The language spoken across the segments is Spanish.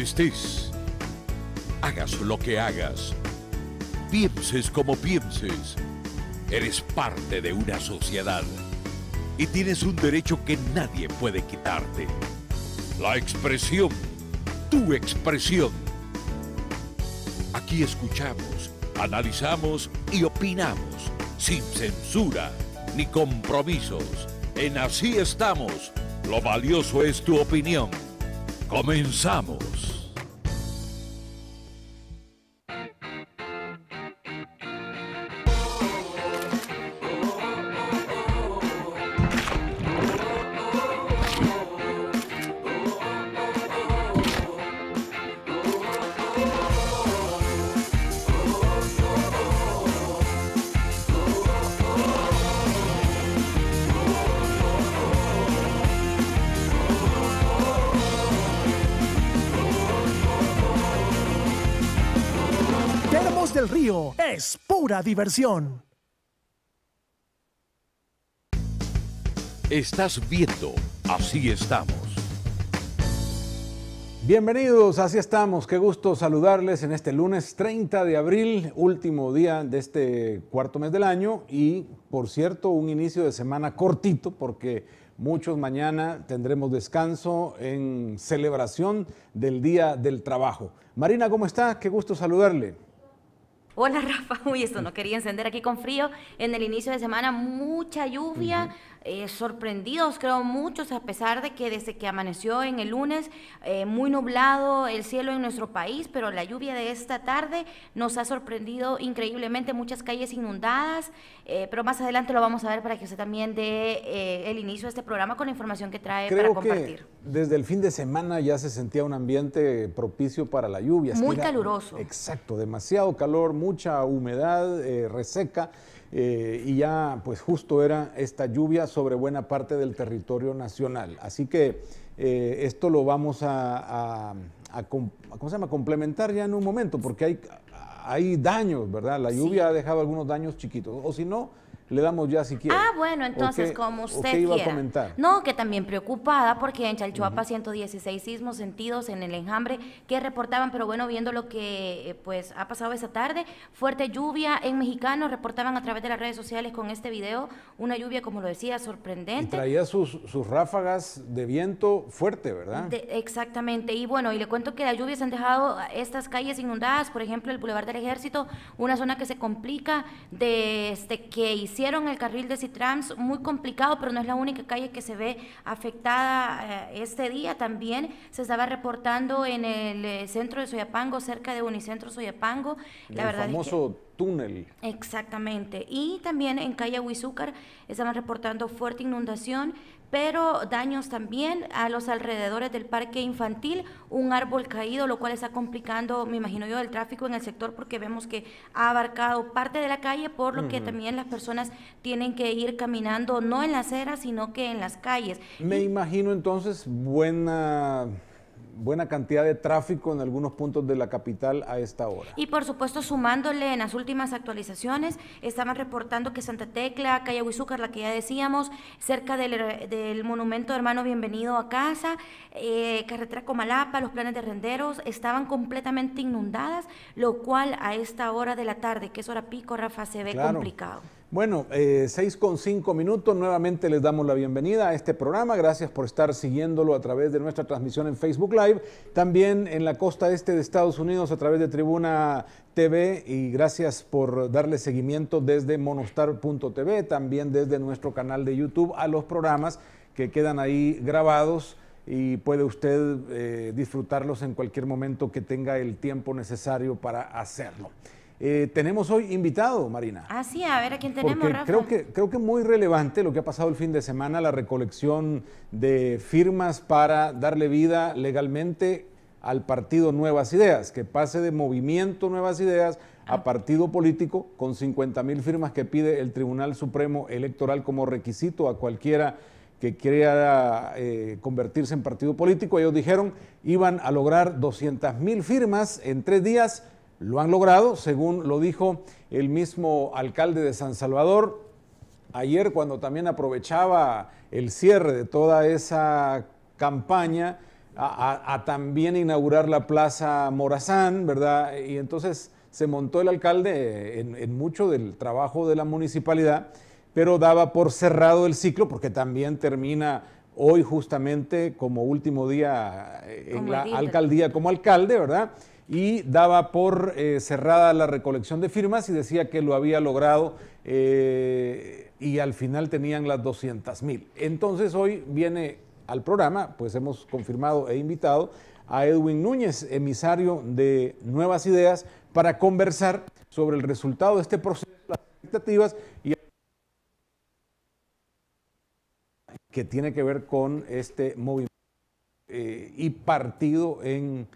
estés, hagas lo que hagas, pienses como pienses, eres parte de una sociedad y tienes un derecho que nadie puede quitarte. La expresión, tu expresión. Aquí escuchamos, analizamos y opinamos, sin censura ni compromisos. En Así estamos, lo valioso es tu opinión. Comenzamos. Río es pura diversión. Estás viendo Así estamos. Bienvenidos, así estamos. Qué gusto saludarles en este lunes 30 de abril, último día de este cuarto mes del año y, por cierto, un inicio de semana cortito porque muchos mañana tendremos descanso en celebración del Día del Trabajo. Marina, ¿cómo está? Qué gusto saludarle. Hola Rafa, uy, esto no quería encender aquí con frío. En el inicio de semana mucha lluvia, eh, sorprendidos, creo muchos, a pesar de que desde que amaneció en el lunes, eh, muy nublado el cielo en nuestro país, pero la lluvia de esta tarde nos ha sorprendido increíblemente, muchas calles inundadas, eh, pero más adelante lo vamos a ver para que usted también dé el inicio de este programa con la información que trae para compartir. desde el fin de semana ya se sentía un ambiente propicio para la lluvia. Muy caluroso. Exacto, demasiado calor, mucha humedad, reseca. Eh, y ya pues justo era esta lluvia sobre buena parte del territorio nacional. Así que eh, esto lo vamos a, ¿cómo se llama? complementar ya en un momento, porque hay, daños, ¿verdad? La lluvia ha dejado algunos daños chiquitos, o si no, le damos ya si ah, quiere. Ah, bueno, entonces, como usted iba a comentar? No, que también preocupada porque en Chalchuapa 116 sismos sentidos en el enjambre que reportaban, pero bueno, viendo lo que eh, pues ha pasado esa tarde, fuerte lluvia en Mexicano, reportaban a través de las redes sociales con este video, una lluvia, como lo decía, sorprendente. traía sus, ráfagas de viento fuerte, ¿verdad? exactamente, y bueno, y le cuento que las lluvias han dejado estas calles inundadas, por ejemplo, el Boulevard del Ejército, una zona que se complica desde este, que hicieron el carril de Citrans muy complicado, pero no es la única calle que se ve afectada eh, este día. También se estaba reportando en el eh, centro de Soyapango, cerca de Unicentro Soyapango. La el verdad famoso túnel. Exactamente. Y también en calle Huizúcar estaban reportando fuerte inundación pero daños también a los alrededores del parque infantil, un árbol caído, lo cual está complicando, me imagino yo, el tráfico en el sector porque vemos que ha abarcado parte de la calle, por lo que también las personas tienen que ir caminando no en la acera, sino que en las calles. Me imagino entonces buena buena cantidad de tráfico en algunos puntos de la capital a esta hora. Y por supuesto, sumándole en las últimas actualizaciones, estaban reportando que Santa Tecla, Calle Huizúcar, la que ya decíamos, cerca del, del monumento Hermano Bienvenido a Casa, eh, carretera Comalapa, los planes de renderos, estaban completamente inundadas, lo cual a esta hora de la tarde, que es hora pico, Rafa, se ve complicado. Bueno, eh, con cinco minutos, nuevamente les damos la bienvenida a este programa, gracias por estar siguiéndolo a través de nuestra transmisión en Facebook Live, también en la costa este de Estados Unidos a través de Tribuna TV y gracias por darle seguimiento desde monostar.tv, también desde nuestro canal de YouTube a los programas que quedan ahí grabados y puede usted eh, disfrutarlos en cualquier momento que tenga el tiempo necesario para hacerlo. Eh, tenemos hoy invitado, Marina. Ah, sí, a ver a quién tenemos, Creo que, creo que muy relevante lo que ha pasado el fin de semana, la recolección de firmas para darle vida legalmente al partido Nuevas Ideas, que pase de movimiento Nuevas Ideas a ah. partido político con 50 mil firmas que pide el Tribunal Supremo Electoral como requisito a cualquiera que quiera eh, convertirse en partido político. Ellos dijeron iban a lograr 200 mil firmas en tres días lo han logrado, según lo dijo el mismo alcalde de San Salvador ayer cuando también aprovechaba el cierre de toda esa campaña a, también inaugurar la Plaza Morazán, ¿verdad? Y entonces se montó el alcalde en, mucho del trabajo de la municipalidad, pero daba por cerrado el ciclo porque también termina hoy justamente como último día eh, en la alcaldía como alcalde, ¿verdad? y daba por eh, cerrada la recolección de firmas y decía que lo había logrado eh, y al final tenían las 200 mil. Entonces hoy viene al programa, pues hemos confirmado e invitado a Edwin Núñez, emisario de Nuevas Ideas, para conversar sobre el resultado de este proceso, las expectativas y que tiene que ver con este movimiento eh, y partido en...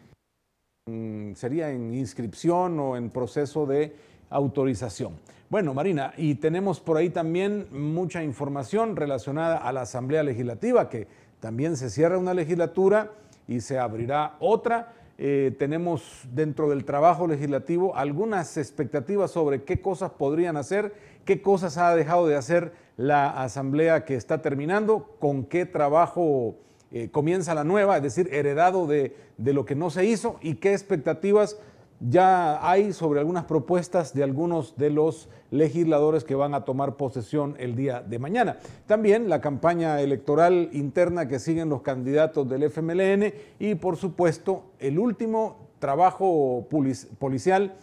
Mm, sería en inscripción o en proceso de autorización. Bueno, Marina, y tenemos por ahí también mucha información relacionada a la Asamblea Legislativa, que también se cierra una legislatura y se abrirá otra. Eh, tenemos dentro del trabajo legislativo algunas expectativas sobre qué cosas podrían hacer, qué cosas ha dejado de hacer la Asamblea que está terminando, con qué trabajo eh, comienza la nueva, es decir, heredado de, de lo que no se hizo y qué expectativas ya hay sobre algunas propuestas de algunos de los legisladores que van a tomar posesión el día de mañana. También la campaña electoral interna que siguen los candidatos del FMLN y por supuesto el último trabajo policial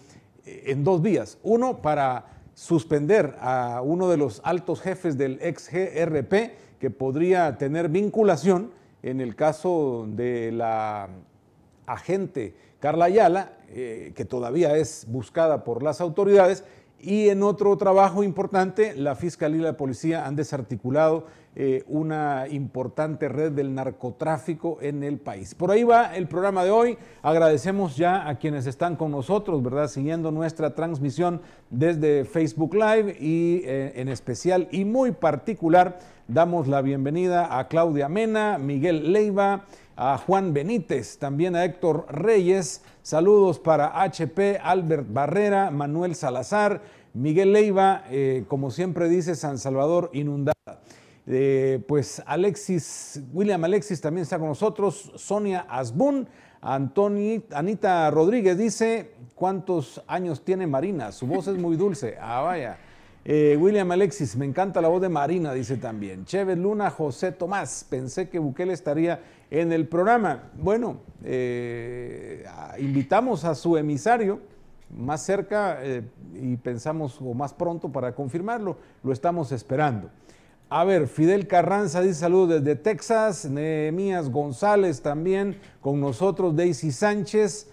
eh, en dos vías. Uno para suspender a uno de los altos jefes del ex GRP que podría tener vinculación en el caso de la agente Carla Ayala, eh, que todavía es buscada por las autoridades, y en otro trabajo importante, la Fiscalía y la Policía han desarticulado eh, una importante red del narcotráfico en el país. Por ahí va el programa de hoy. Agradecemos ya a quienes están con nosotros, ¿verdad? Siguiendo nuestra transmisión desde Facebook Live y eh, en especial y muy particular damos la bienvenida a Claudia Mena, Miguel Leiva a Juan Benítez, también a Héctor Reyes, saludos para HP, Albert Barrera, Manuel Salazar, Miguel Leiva, eh, como siempre dice, San Salvador inundada. Eh, pues Alexis, William Alexis también está con nosotros, Sonia Asbun, Anita Rodríguez dice, ¿cuántos años tiene Marina? Su voz es muy dulce. Ah, vaya. Eh, William Alexis, me encanta la voz de Marina, dice también. Chévez Luna, José Tomás, pensé que Bukele estaría en el programa. Bueno, eh, invitamos a su emisario más cerca eh, y pensamos o más pronto para confirmarlo, lo estamos esperando. A ver, Fidel Carranza dice saludos desde Texas, Neemías González también con nosotros, Daisy Sánchez,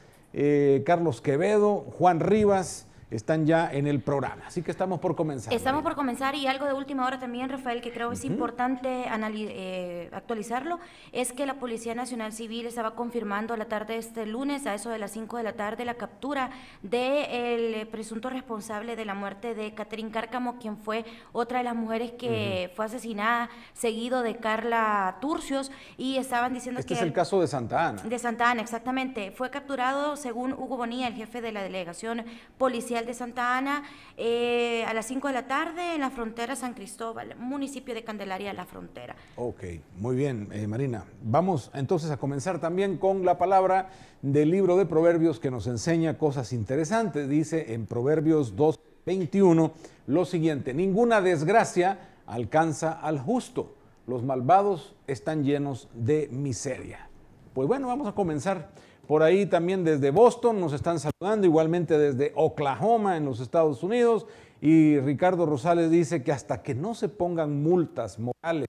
Carlos Quevedo, Juan Rivas están ya en el programa. Así que estamos por comenzar. Estamos por comenzar y algo de última hora también, Rafael, que creo es importante eh, actualizarlo, es que la Policía Nacional Civil estaba confirmando la tarde de este lunes, a eso de las 5 de la tarde, la captura del eh, presunto responsable de la muerte de Catherine Cárcamo, quien fue otra de las mujeres que fue asesinada seguido de Carla Turcios y estaban diciendo este que... es el caso de Santa Ana. De Santa Ana, exactamente. Fue capturado, según Hugo Bonilla, el jefe de la delegación policial de Santa Ana eh, a las 5 de la tarde en la frontera San Cristóbal, municipio de Candelaria, la frontera. Ok, muy bien, eh, Marina. Vamos entonces a comenzar también con la palabra del libro de Proverbios que nos enseña cosas interesantes. Dice en Proverbios 2.21 lo siguiente, ninguna desgracia alcanza al justo, los malvados están llenos de miseria. Pues bueno, vamos a comenzar por ahí también desde Boston nos están saludando, igualmente desde Oklahoma en los Estados Unidos. Y Ricardo Rosales dice que hasta que no se pongan multas morales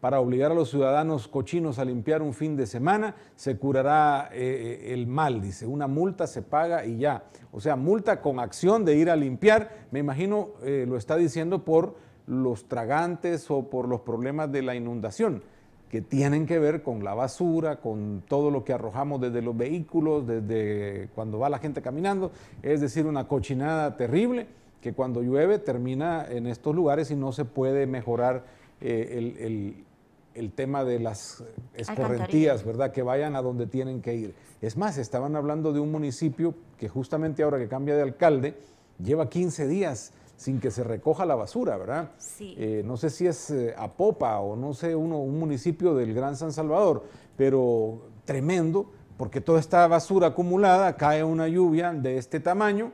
para obligar a los ciudadanos cochinos a limpiar un fin de semana, se curará eh, eh, el mal, dice. Una multa se paga y ya. O sea, multa con acción de ir a limpiar. Me imagino eh, lo está diciendo por los tragantes o por los problemas de la inundación que tienen que ver con la basura, con todo lo que arrojamos desde los vehículos, desde cuando va la gente caminando, es decir, una cochinada terrible que cuando llueve termina en estos lugares y no se puede mejorar eh, el, tema de las escorrentías, ¿verdad? Que vayan a donde tienen que ir. Es más, estaban hablando de un municipio que justamente ahora que cambia de alcalde, lleva 15 días sin que se recoja la basura, ¿verdad? Sí. Eh, no sé si es eh, a Popa o no sé, uno, un municipio del Gran San Salvador, pero tremendo, porque toda esta basura acumulada cae una lluvia de este tamaño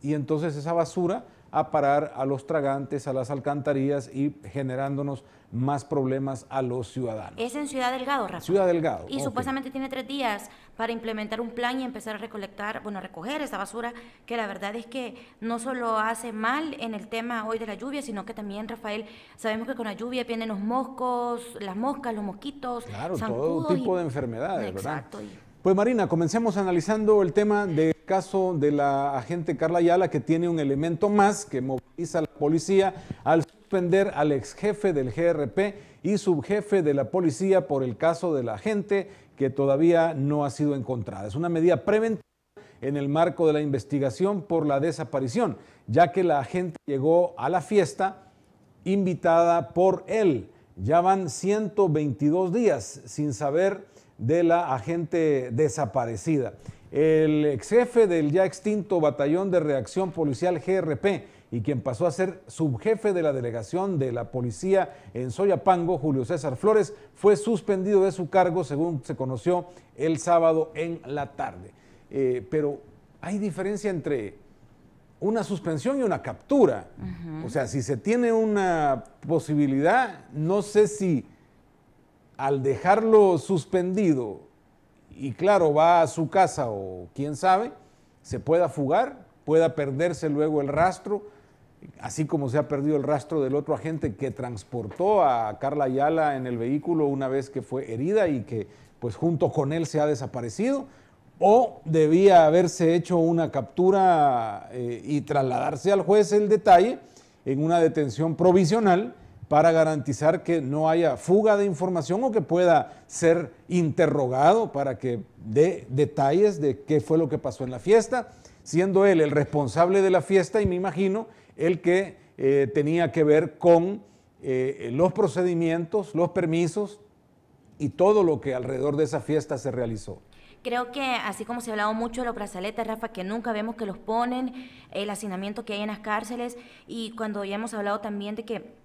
y entonces esa basura a parar a los tragantes, a las alcantarillas y generándonos más problemas a los ciudadanos. Es en Ciudad Delgado, Rafael. Ciudad Delgado. Y supuestamente tiene tres días para implementar un plan y empezar a recolectar, bueno, a recoger esa basura, que la verdad es que no solo hace mal en el tema hoy de la lluvia, sino que también, Rafael, sabemos que con la lluvia vienen los moscos, las moscas, los mosquitos, claro, todo tipo de enfermedades, Exacto. Pues Marina, comencemos analizando el tema del caso de la agente Carla Ayala, que tiene un elemento más que moviliza a la policía al suspender al ex jefe del GRP y subjefe de la policía por el caso de la agente que todavía no ha sido encontrada. Es una medida preventiva en el marco de la investigación por la desaparición, ya que la agente llegó a la fiesta invitada por él. Ya van 122 días sin saber de la agente desaparecida. El ex jefe del ya extinto Batallón de Reacción Policial GRP y quien pasó a ser subjefe de la delegación de la policía en Soyapango, Julio César Flores, fue suspendido de su cargo según se conoció el sábado en la tarde. Eh, pero hay diferencia entre una suspensión y una captura. O sea, si se tiene una posibilidad, no sé si al dejarlo suspendido y claro, va a su casa o quién sabe, se pueda fugar, pueda perderse luego el rastro, así como se ha perdido el rastro del otro agente que transportó a Carla Ayala en el vehículo una vez que fue herida y que pues junto con él se ha desaparecido, o debía haberse hecho una captura eh, y trasladarse al juez el detalle en una detención provisional para garantizar que no haya fuga de información o que pueda ser interrogado para que dé detalles de qué fue lo que pasó en la fiesta, siendo él el responsable de la fiesta y me imagino el que eh, tenía que ver con eh, los procedimientos, los permisos y todo lo que alrededor de esa fiesta se realizó. Creo que así como se ha hablado mucho de los brazaletes, Rafa, que nunca vemos que los ponen, el hacinamiento que hay en las cárceles y cuando ya hemos hablado también de que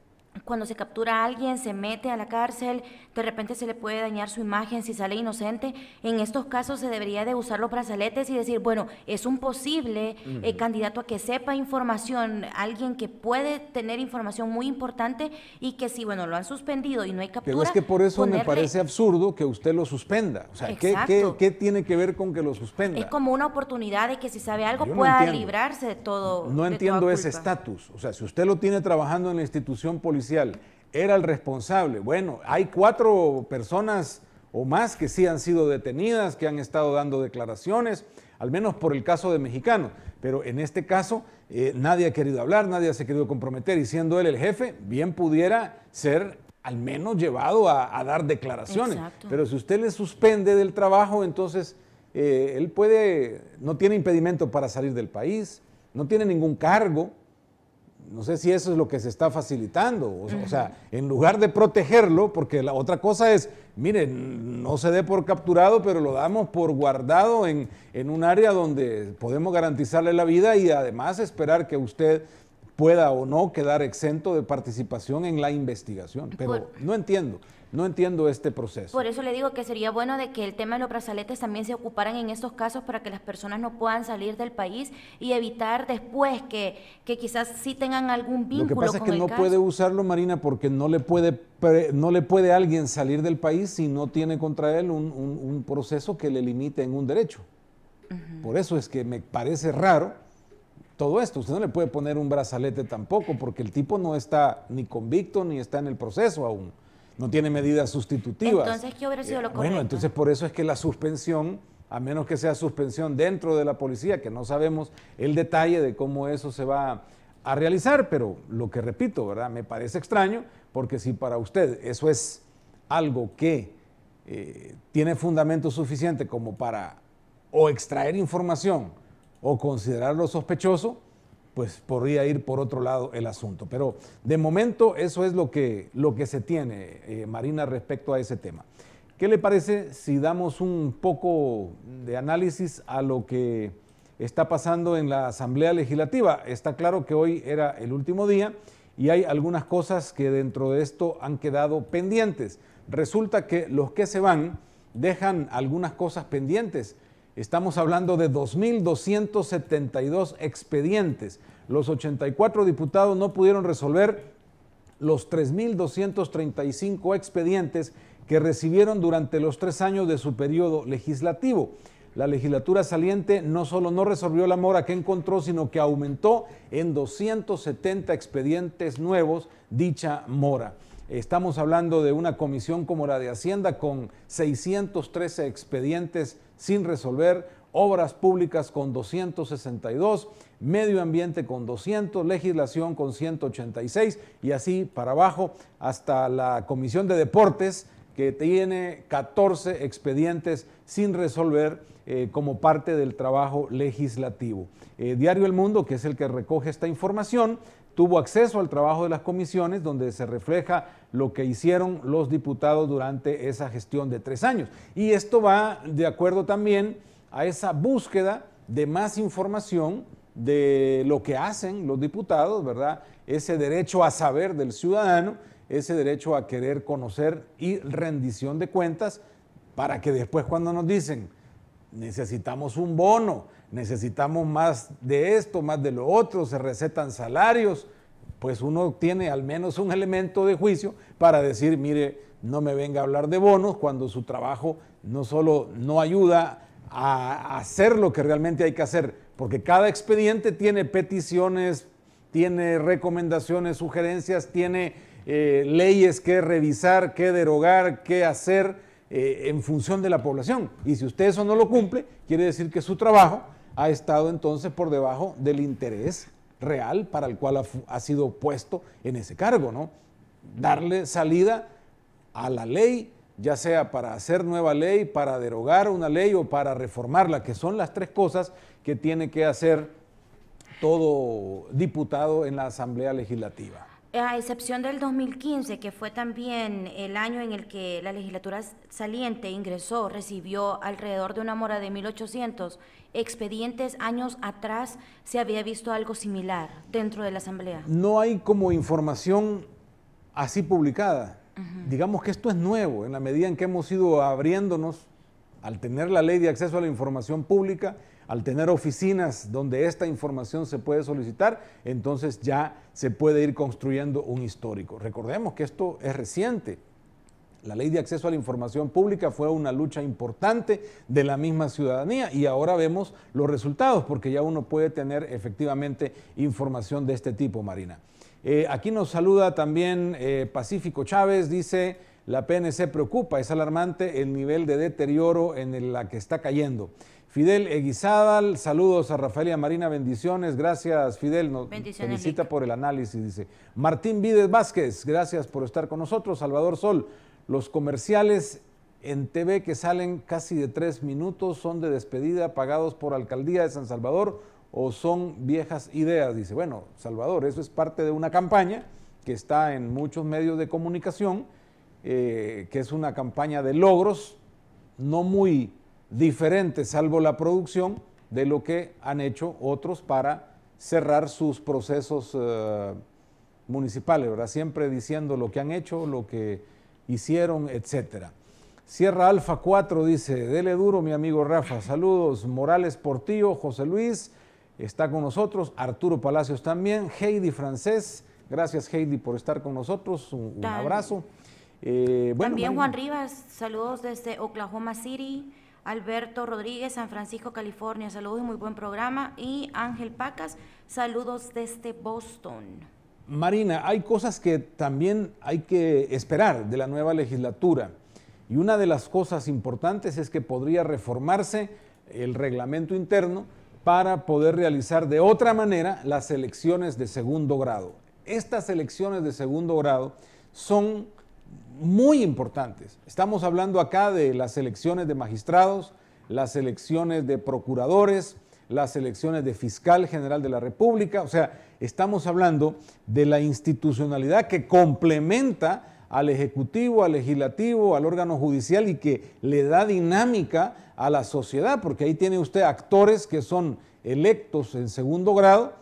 cuando se captura a alguien, se mete a la cárcel, de repente se le puede dañar su imagen si sale inocente. En estos casos se debería de usar los brazaletes y decir, bueno, es un posible eh, candidato a que sepa información, alguien que puede tener información muy importante y que si, bueno, lo han suspendido y no hay captura. Pero es que por eso me parece absurdo que usted lo suspenda. O sea, ¿qué, tiene que ver con que lo suspenda? Es como una oportunidad de que si sabe algo pueda librarse de todo. No entiendo ese estatus. O sea, si usted lo tiene trabajando en la institución policial, era el responsable. Bueno, hay cuatro personas o más que sí han sido detenidas, que han estado dando declaraciones, al menos por el caso de mexicano, Pero en este caso eh, nadie ha querido hablar, nadie se ha querido comprometer y siendo él el jefe, bien pudiera ser al menos llevado a, dar declaraciones. Pero si usted le suspende del trabajo, entonces eh, él puede, no tiene impedimento para salir del país, no tiene ningún cargo, no sé si eso es lo que se está facilitando. O, sea, en lugar de protegerlo, porque la otra cosa es, miren, no se dé por capturado, pero lo damos por guardado en, en un área donde podemos garantizarle la vida y además esperar que usted pueda o no quedar exento de participación en la investigación. Pero no entiendo. No entiendo este proceso. Por eso le digo que sería bueno de que el tema de los brazaletes también se ocuparan en estos casos para que las personas no puedan salir del país y evitar después que, que quizás sí tengan algún vínculo. Lo que pasa es que no puede usarlo, Marina, porque no le puede no le puede alguien salir del país si no tiene contra él un, proceso que le limite en un derecho. Por eso es que me parece raro todo esto. Usted no le puede poner un brazalete tampoco, porque el tipo no está ni convicto ni está en el proceso aún no tiene medidas sustitutivas. Entonces, ¿qué hubiera sido lo eh, correcto? Bueno, entonces por eso es que la suspensión, a menos que sea suspensión dentro de la policía, que no sabemos el detalle de cómo eso se va a realizar, pero lo que repito, ¿verdad? Me parece extraño, porque si para usted eso es algo que eh, tiene fundamento suficiente como para o extraer información o considerarlo sospechoso, pues podría ir por otro lado el asunto. Pero de momento eso es lo que, lo que se tiene, eh, Marina, respecto a ese tema. ¿Qué le parece si damos un poco de análisis a lo que está pasando en la Asamblea Legislativa? Está claro que hoy era el último día y hay algunas cosas que dentro de esto han quedado pendientes. Resulta que los que se van dejan algunas cosas pendientes Estamos hablando de 2.272 expedientes. Los 84 diputados no pudieron resolver los 3.235 expedientes que recibieron durante los tres años de su periodo legislativo. La legislatura saliente no solo no resolvió la mora que encontró, sino que aumentó en 270 expedientes nuevos dicha mora. Estamos hablando de una comisión como la de Hacienda con 613 expedientes sin resolver, obras públicas con 262, medio ambiente con 200, legislación con 186 y así para abajo hasta la Comisión de Deportes que tiene 14 expedientes sin resolver eh, como parte del trabajo legislativo. Eh, Diario El Mundo, que es el que recoge esta información, tuvo acceso al trabajo de las comisiones, donde se refleja lo que hicieron los diputados durante esa gestión de tres años. Y esto va de acuerdo también a esa búsqueda de más información de lo que hacen los diputados, ¿verdad? Ese derecho a saber del ciudadano, ese derecho a querer conocer y rendición de cuentas, para que después cuando nos dicen, necesitamos un bono, necesitamos más de esto, más de lo otro, se recetan salarios, pues uno tiene al menos un elemento de juicio para decir, mire, no me venga a hablar de bonos cuando su trabajo no solo no ayuda a hacer lo que realmente hay que hacer, porque cada expediente tiene peticiones, tiene recomendaciones, sugerencias, tiene eh, leyes que revisar, que derogar, que hacer eh, en función de la población. Y si usted eso no lo cumple, quiere decir que su trabajo ha estado entonces por debajo del interés real para el cual ha, sido puesto en ese cargo, ¿no? Darle salida a la ley, ya sea para hacer nueva ley, para derogar una ley o para reformarla, que son las tres cosas que tiene que hacer todo diputado en la Asamblea Legislativa. A excepción del 2015, que fue también el año en el que la legislatura saliente ingresó, recibió alrededor de una mora de 1.800 expedientes, años atrás se había visto algo similar dentro de la Asamblea. No hay como información así publicada. Digamos que esto es nuevo, en la medida en que hemos ido abriéndonos al tener la ley de acceso a la información pública al tener oficinas donde esta información se puede solicitar, entonces ya se puede ir construyendo un histórico. Recordemos que esto es reciente. La ley de acceso a la información pública fue una lucha importante de la misma ciudadanía y ahora vemos los resultados porque ya uno puede tener efectivamente información de este tipo, Marina. Eh, aquí nos saluda también eh, Pacífico Chávez, dice, la PNC preocupa, es alarmante el nivel de deterioro en la que está cayendo. Fidel Eguizábal, saludos a Rafaelia Marina, bendiciones. Gracias, Fidel. Nos felicita por el análisis, dice. Martín Vídez Vázquez, gracias por estar con nosotros. Salvador Sol, los comerciales en TV que salen casi de tres minutos son de despedida, pagados por Alcaldía de San Salvador o son viejas ideas. Dice, bueno, Salvador, eso es parte de una campaña que está en muchos medios de comunicación, eh, que es una campaña de logros, no muy diferente, salvo la producción, de lo que han hecho otros para cerrar sus procesos eh, municipales, ¿verdad? Siempre diciendo lo que han hecho, lo que hicieron, etcétera. Sierra Alfa 4 dice, dele duro mi amigo Rafa, saludos, Morales Portillo, José Luis, está con nosotros, Arturo Palacios también, Heidi Francés, gracias Heidi por estar con nosotros, un, abrazo. Eh, también Juan Rivas, saludos desde Oklahoma City. Alberto Rodríguez, San Francisco, California, saludos y muy buen programa. Y Ángel Pacas, saludos desde Boston. Marina, hay cosas que también hay que esperar de la nueva legislatura. Y una de las cosas importantes es que podría reformarse el reglamento interno para poder realizar de otra manera las elecciones de segundo grado. Estas elecciones de segundo grado son muy importantes. Estamos hablando acá de las elecciones de magistrados, las elecciones de procuradores, las elecciones de fiscal general de la República. O sea, estamos hablando de la institucionalidad que complementa al Ejecutivo, al Legislativo, al órgano judicial y que le da dinámica a la sociedad, porque ahí tiene usted actores que son electos en segundo grado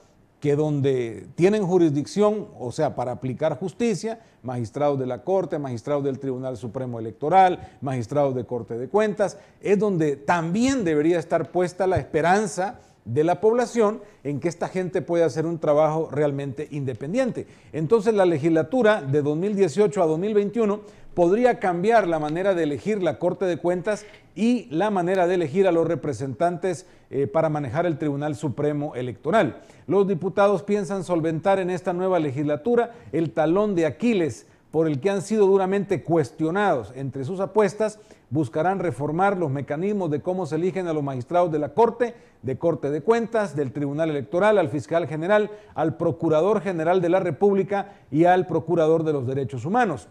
que donde tienen jurisdicción, o sea, para aplicar justicia, magistrados de la Corte, magistrados del Tribunal Supremo Electoral, magistrados de Corte de Cuentas, es donde también debería estar puesta la esperanza de la población en que esta gente pueda hacer un trabajo realmente independiente. Entonces la legislatura de 2018 a 2021 podría cambiar la manera de elegir la Corte de Cuentas y la manera de elegir a los representantes eh, para manejar el Tribunal Supremo Electoral. Los diputados piensan solventar en esta nueva legislatura el talón de Aquiles por el que han sido duramente cuestionados. Entre sus apuestas, buscarán reformar los mecanismos de cómo se eligen a los magistrados de la Corte, de Corte de Cuentas, del Tribunal Electoral, al Fiscal General, al Procurador General de la República y al Procurador de los Derechos Humanos.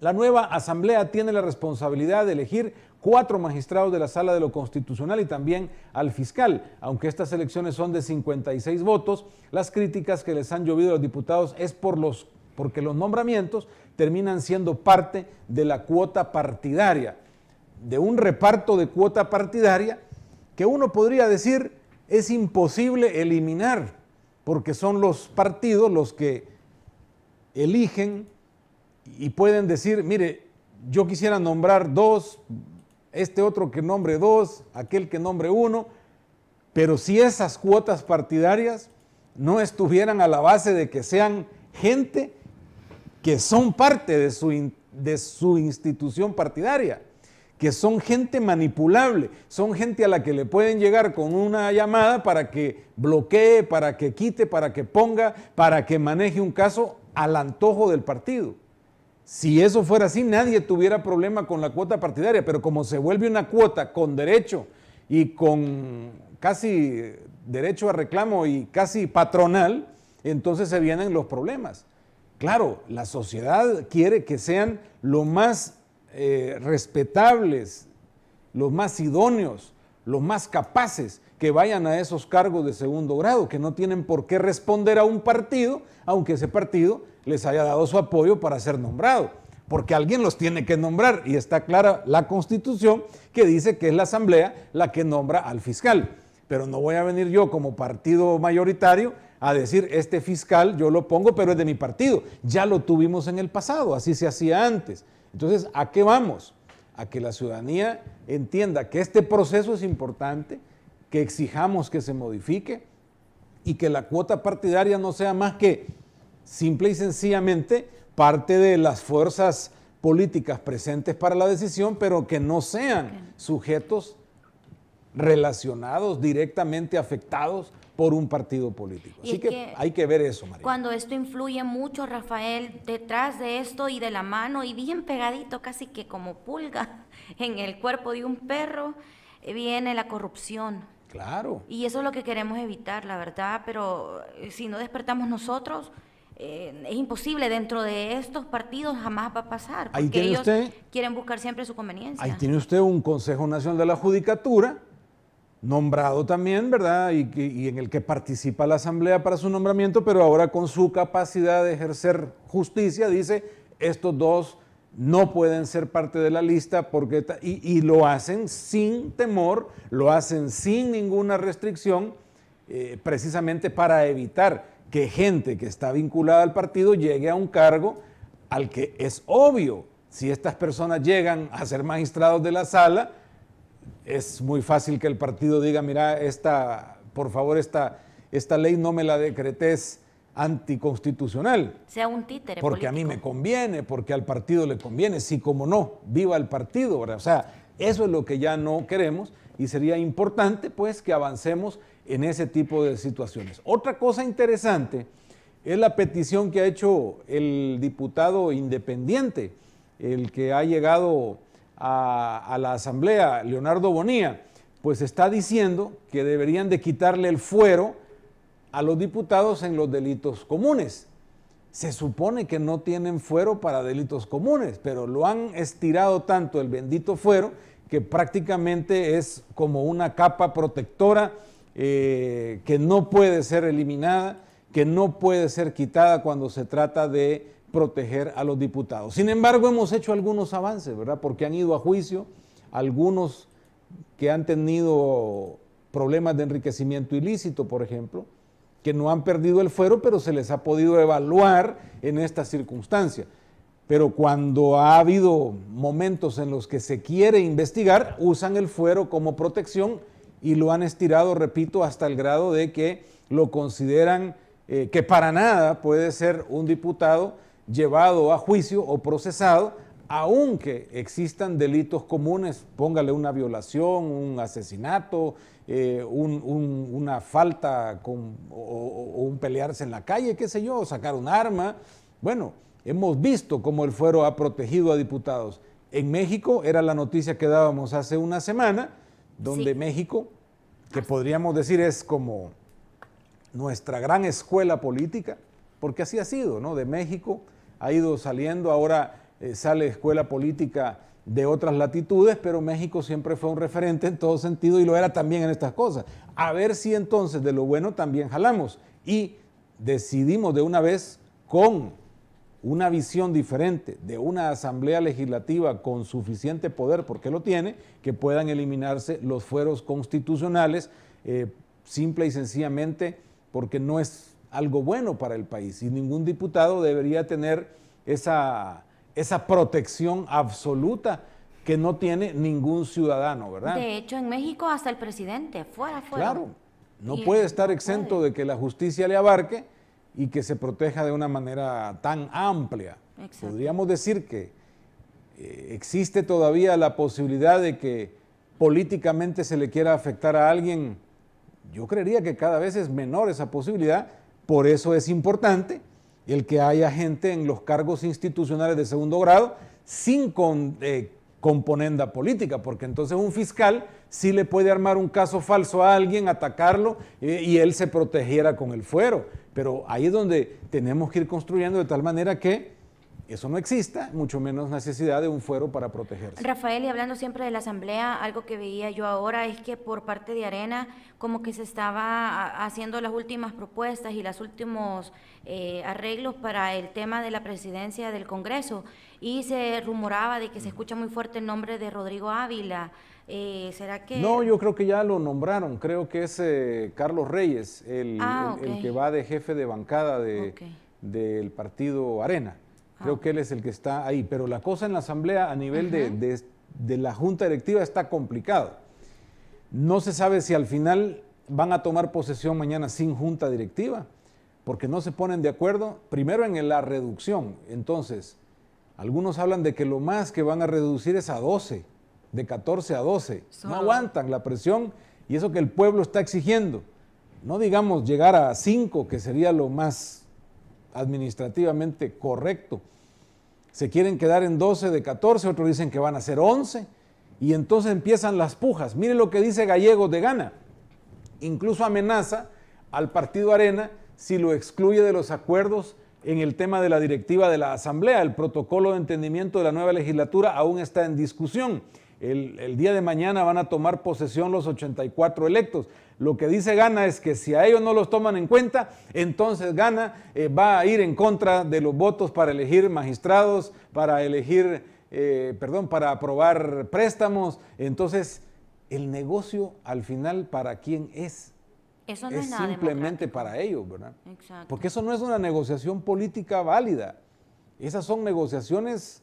La nueva Asamblea tiene la responsabilidad de elegir cuatro magistrados de la Sala de lo Constitucional y también al fiscal. Aunque estas elecciones son de 56 votos, las críticas que les han llovido a los diputados es por los, porque los nombramientos terminan siendo parte de la cuota partidaria, de un reparto de cuota partidaria que uno podría decir es imposible eliminar, porque son los partidos los que eligen y pueden decir, mire, yo quisiera nombrar dos, este otro que nombre dos, aquel que nombre uno, pero si esas cuotas partidarias no estuvieran a la base de que sean gente que son parte de su, de su institución partidaria, que son gente manipulable, son gente a la que le pueden llegar con una llamada para que bloquee, para que quite, para que ponga, para que maneje un caso al antojo del partido. Si eso fuera así, nadie tuviera problema con la cuota partidaria, pero como se vuelve una cuota con derecho y con casi derecho a reclamo y casi patronal, entonces se vienen los problemas. Claro, la sociedad quiere que sean los más eh, respetables, los más idóneos, los más capaces, que vayan a esos cargos de segundo grado, que no tienen por qué responder a un partido, aunque ese partido les haya dado su apoyo para ser nombrado, porque alguien los tiene que nombrar y está clara la constitución que dice que es la asamblea la que nombra al fiscal. Pero no voy a venir yo como partido mayoritario a decir, este fiscal yo lo pongo, pero es de mi partido. Ya lo tuvimos en el pasado, así se hacía antes. Entonces, ¿a qué vamos? A que la ciudadanía entienda que este proceso es importante, que exijamos que se modifique y que la cuota partidaria no sea más que simple y sencillamente parte de las fuerzas políticas presentes para la decisión, pero que no sean sujetos relacionados, directamente afectados por un partido político. Así que, hay que ver eso, María. Cuando esto influye mucho, Rafael, detrás de esto y de la mano, y bien pegadito, casi que como pulga en el cuerpo de un perro, eh, viene la corrupción Claro. Y eso es lo que queremos evitar, la verdad, pero eh, si no despertamos nosotros, eh, es imposible. Dentro de estos partidos jamás va a pasar, porque ellos quieren buscar siempre su conveniencia. Ahí tiene usted un Consejo Nacional de la Judicatura, nombrado también, ¿verdad? Y, y, en el que participa la Asamblea para su nombramiento, pero ahora con su capacidad de ejercer justicia, dice, estos dos no pueden ser parte de la lista porque y, lo hacen sin temor, lo hacen sin ninguna restricción, eh, precisamente para evitar que gente que está vinculada al partido llegue a un cargo al que es obvio, si estas personas llegan a ser magistrados de la sala, es muy fácil que el partido diga, mira, esta, por favor, esta, esta ley no me la decretes anticonstitucional. Sea un títere. Porque a mí me conviene, porque al partido le conviene, sí como no, viva el partido. O sea, eso es lo que ya no queremos y sería importante pues que avancemos en ese tipo de situaciones. Otra cosa interesante es la petición que ha hecho el diputado independiente, el que ha llegado a, la Asamblea, Leonardo Bonía, pues está diciendo que deberían de quitarle el fuero a los diputados en los delitos comunes. Se supone que no tienen fuero para delitos comunes, pero lo han estirado tanto el bendito fuero que prácticamente es como una capa protectora eh, que no puede ser eliminada, que no puede ser quitada cuando se trata de proteger a los diputados. Sin embargo, hemos hecho algunos avances, ¿verdad? Porque han ido a juicio algunos que han tenido problemas de enriquecimiento ilícito, por ejemplo, que no han perdido el fuero, pero se les ha podido evaluar en esta circunstancia. Pero cuando ha habido momentos en los que se quiere investigar, usan el fuero como protección y lo han estirado, repito, hasta el grado de que lo consideran eh, que para nada puede ser un diputado llevado a juicio o procesado, aunque existan delitos comunes, póngale una violación, un asesinato, eh, una falta o, un pelearse en la calle, qué sé yo, sacar un arma. Bueno, hemos visto cómo el fuero ha protegido a diputados. En México era la noticia que dábamos hace una semana, donde México, que ah. podríamos decir es como nuestra gran escuela política, porque así ha sido, ¿no? De México ha ido saliendo, ahora eh, sale escuela política de otras latitudes, pero México siempre fue un referente en todo sentido y lo era también en estas cosas. A ver si entonces de lo bueno también jalamos y decidimos de una vez con una visión diferente de una asamblea legislativa con suficiente poder, porque lo tiene, que puedan eliminarse los fueros constitucionales, eh, simple y sencillamente porque no es algo bueno para el país y ningún diputado debería tener esa esa protección absoluta que no tiene ningún ciudadano, ¿verdad? De hecho, en México hasta el presidente, fuera, fuera. Claro, no puede estar exento de que la justicia le abarque y que se proteja de una manera tan amplia. Podríamos decir que eh, existe todavía la posibilidad de que políticamente se le quiera afectar a alguien. Yo creería que cada vez es menor esa posibilidad, por eso es importante el que haya gente en los cargos institucionales de segundo grado sin eh, componenda política, porque entonces un fiscal sí le puede armar un caso falso a alguien, atacarlo eh, y él se protegiera con el fuero. Pero ahí es donde tenemos que ir construyendo de tal manera que eso no exista, mucho menos necesidad de un fuero para protegerse. Rafael, y hablando siempre de la Asamblea, algo que veía yo ahora es que por parte de Arena como que se estaba haciendo las últimas propuestas y los últimos eh, arreglos para el tema de la presidencia del Congreso y se rumoraba de que se escucha muy fuerte el nombre de Rodrigo Ávila. Eh, ¿Será que...? No, yo creo que ya lo nombraron, creo que es eh, Carlos Reyes, el, ah, que va de jefe de bancada de, del partido Arena. Creo que él es el que está ahí. Pero la cosa en la Asamblea a nivel de, la Junta Directiva está complicado. No se sabe si al final van a tomar posesión mañana sin Junta Directiva, porque no se ponen de acuerdo, primero en la reducción. Entonces, algunos hablan de que lo más que van a reducir es a 12, de 14 a 12. No aguantan la presión y eso que el pueblo está exigiendo. No digamos llegar a 5, que sería lo más administrativamente correcto, se quieren quedar en 12 de 14, otros dicen que van a ser 11, y entonces empiezan las pujas. Mire lo que dice Gallego de Gana, incluso amenaza al partido Arena si lo excluye de los acuerdos en el tema de la directiva de la Asamblea. El protocolo de entendimiento de la nueva legislatura aún está en discusión. El, el, día de mañana van a tomar posesión los 84 electos. Lo que dice Gana es que si a ellos no los toman en cuenta, entonces Gana eh, va a ir en contra de los votos para elegir magistrados, para elegir, eh, perdón, para aprobar préstamos. Entonces, el negocio al final, ¿para quién es? Eso es, simplemente para ellos, ¿verdad? Porque eso no es una negociación política válida. Esas son negociaciones,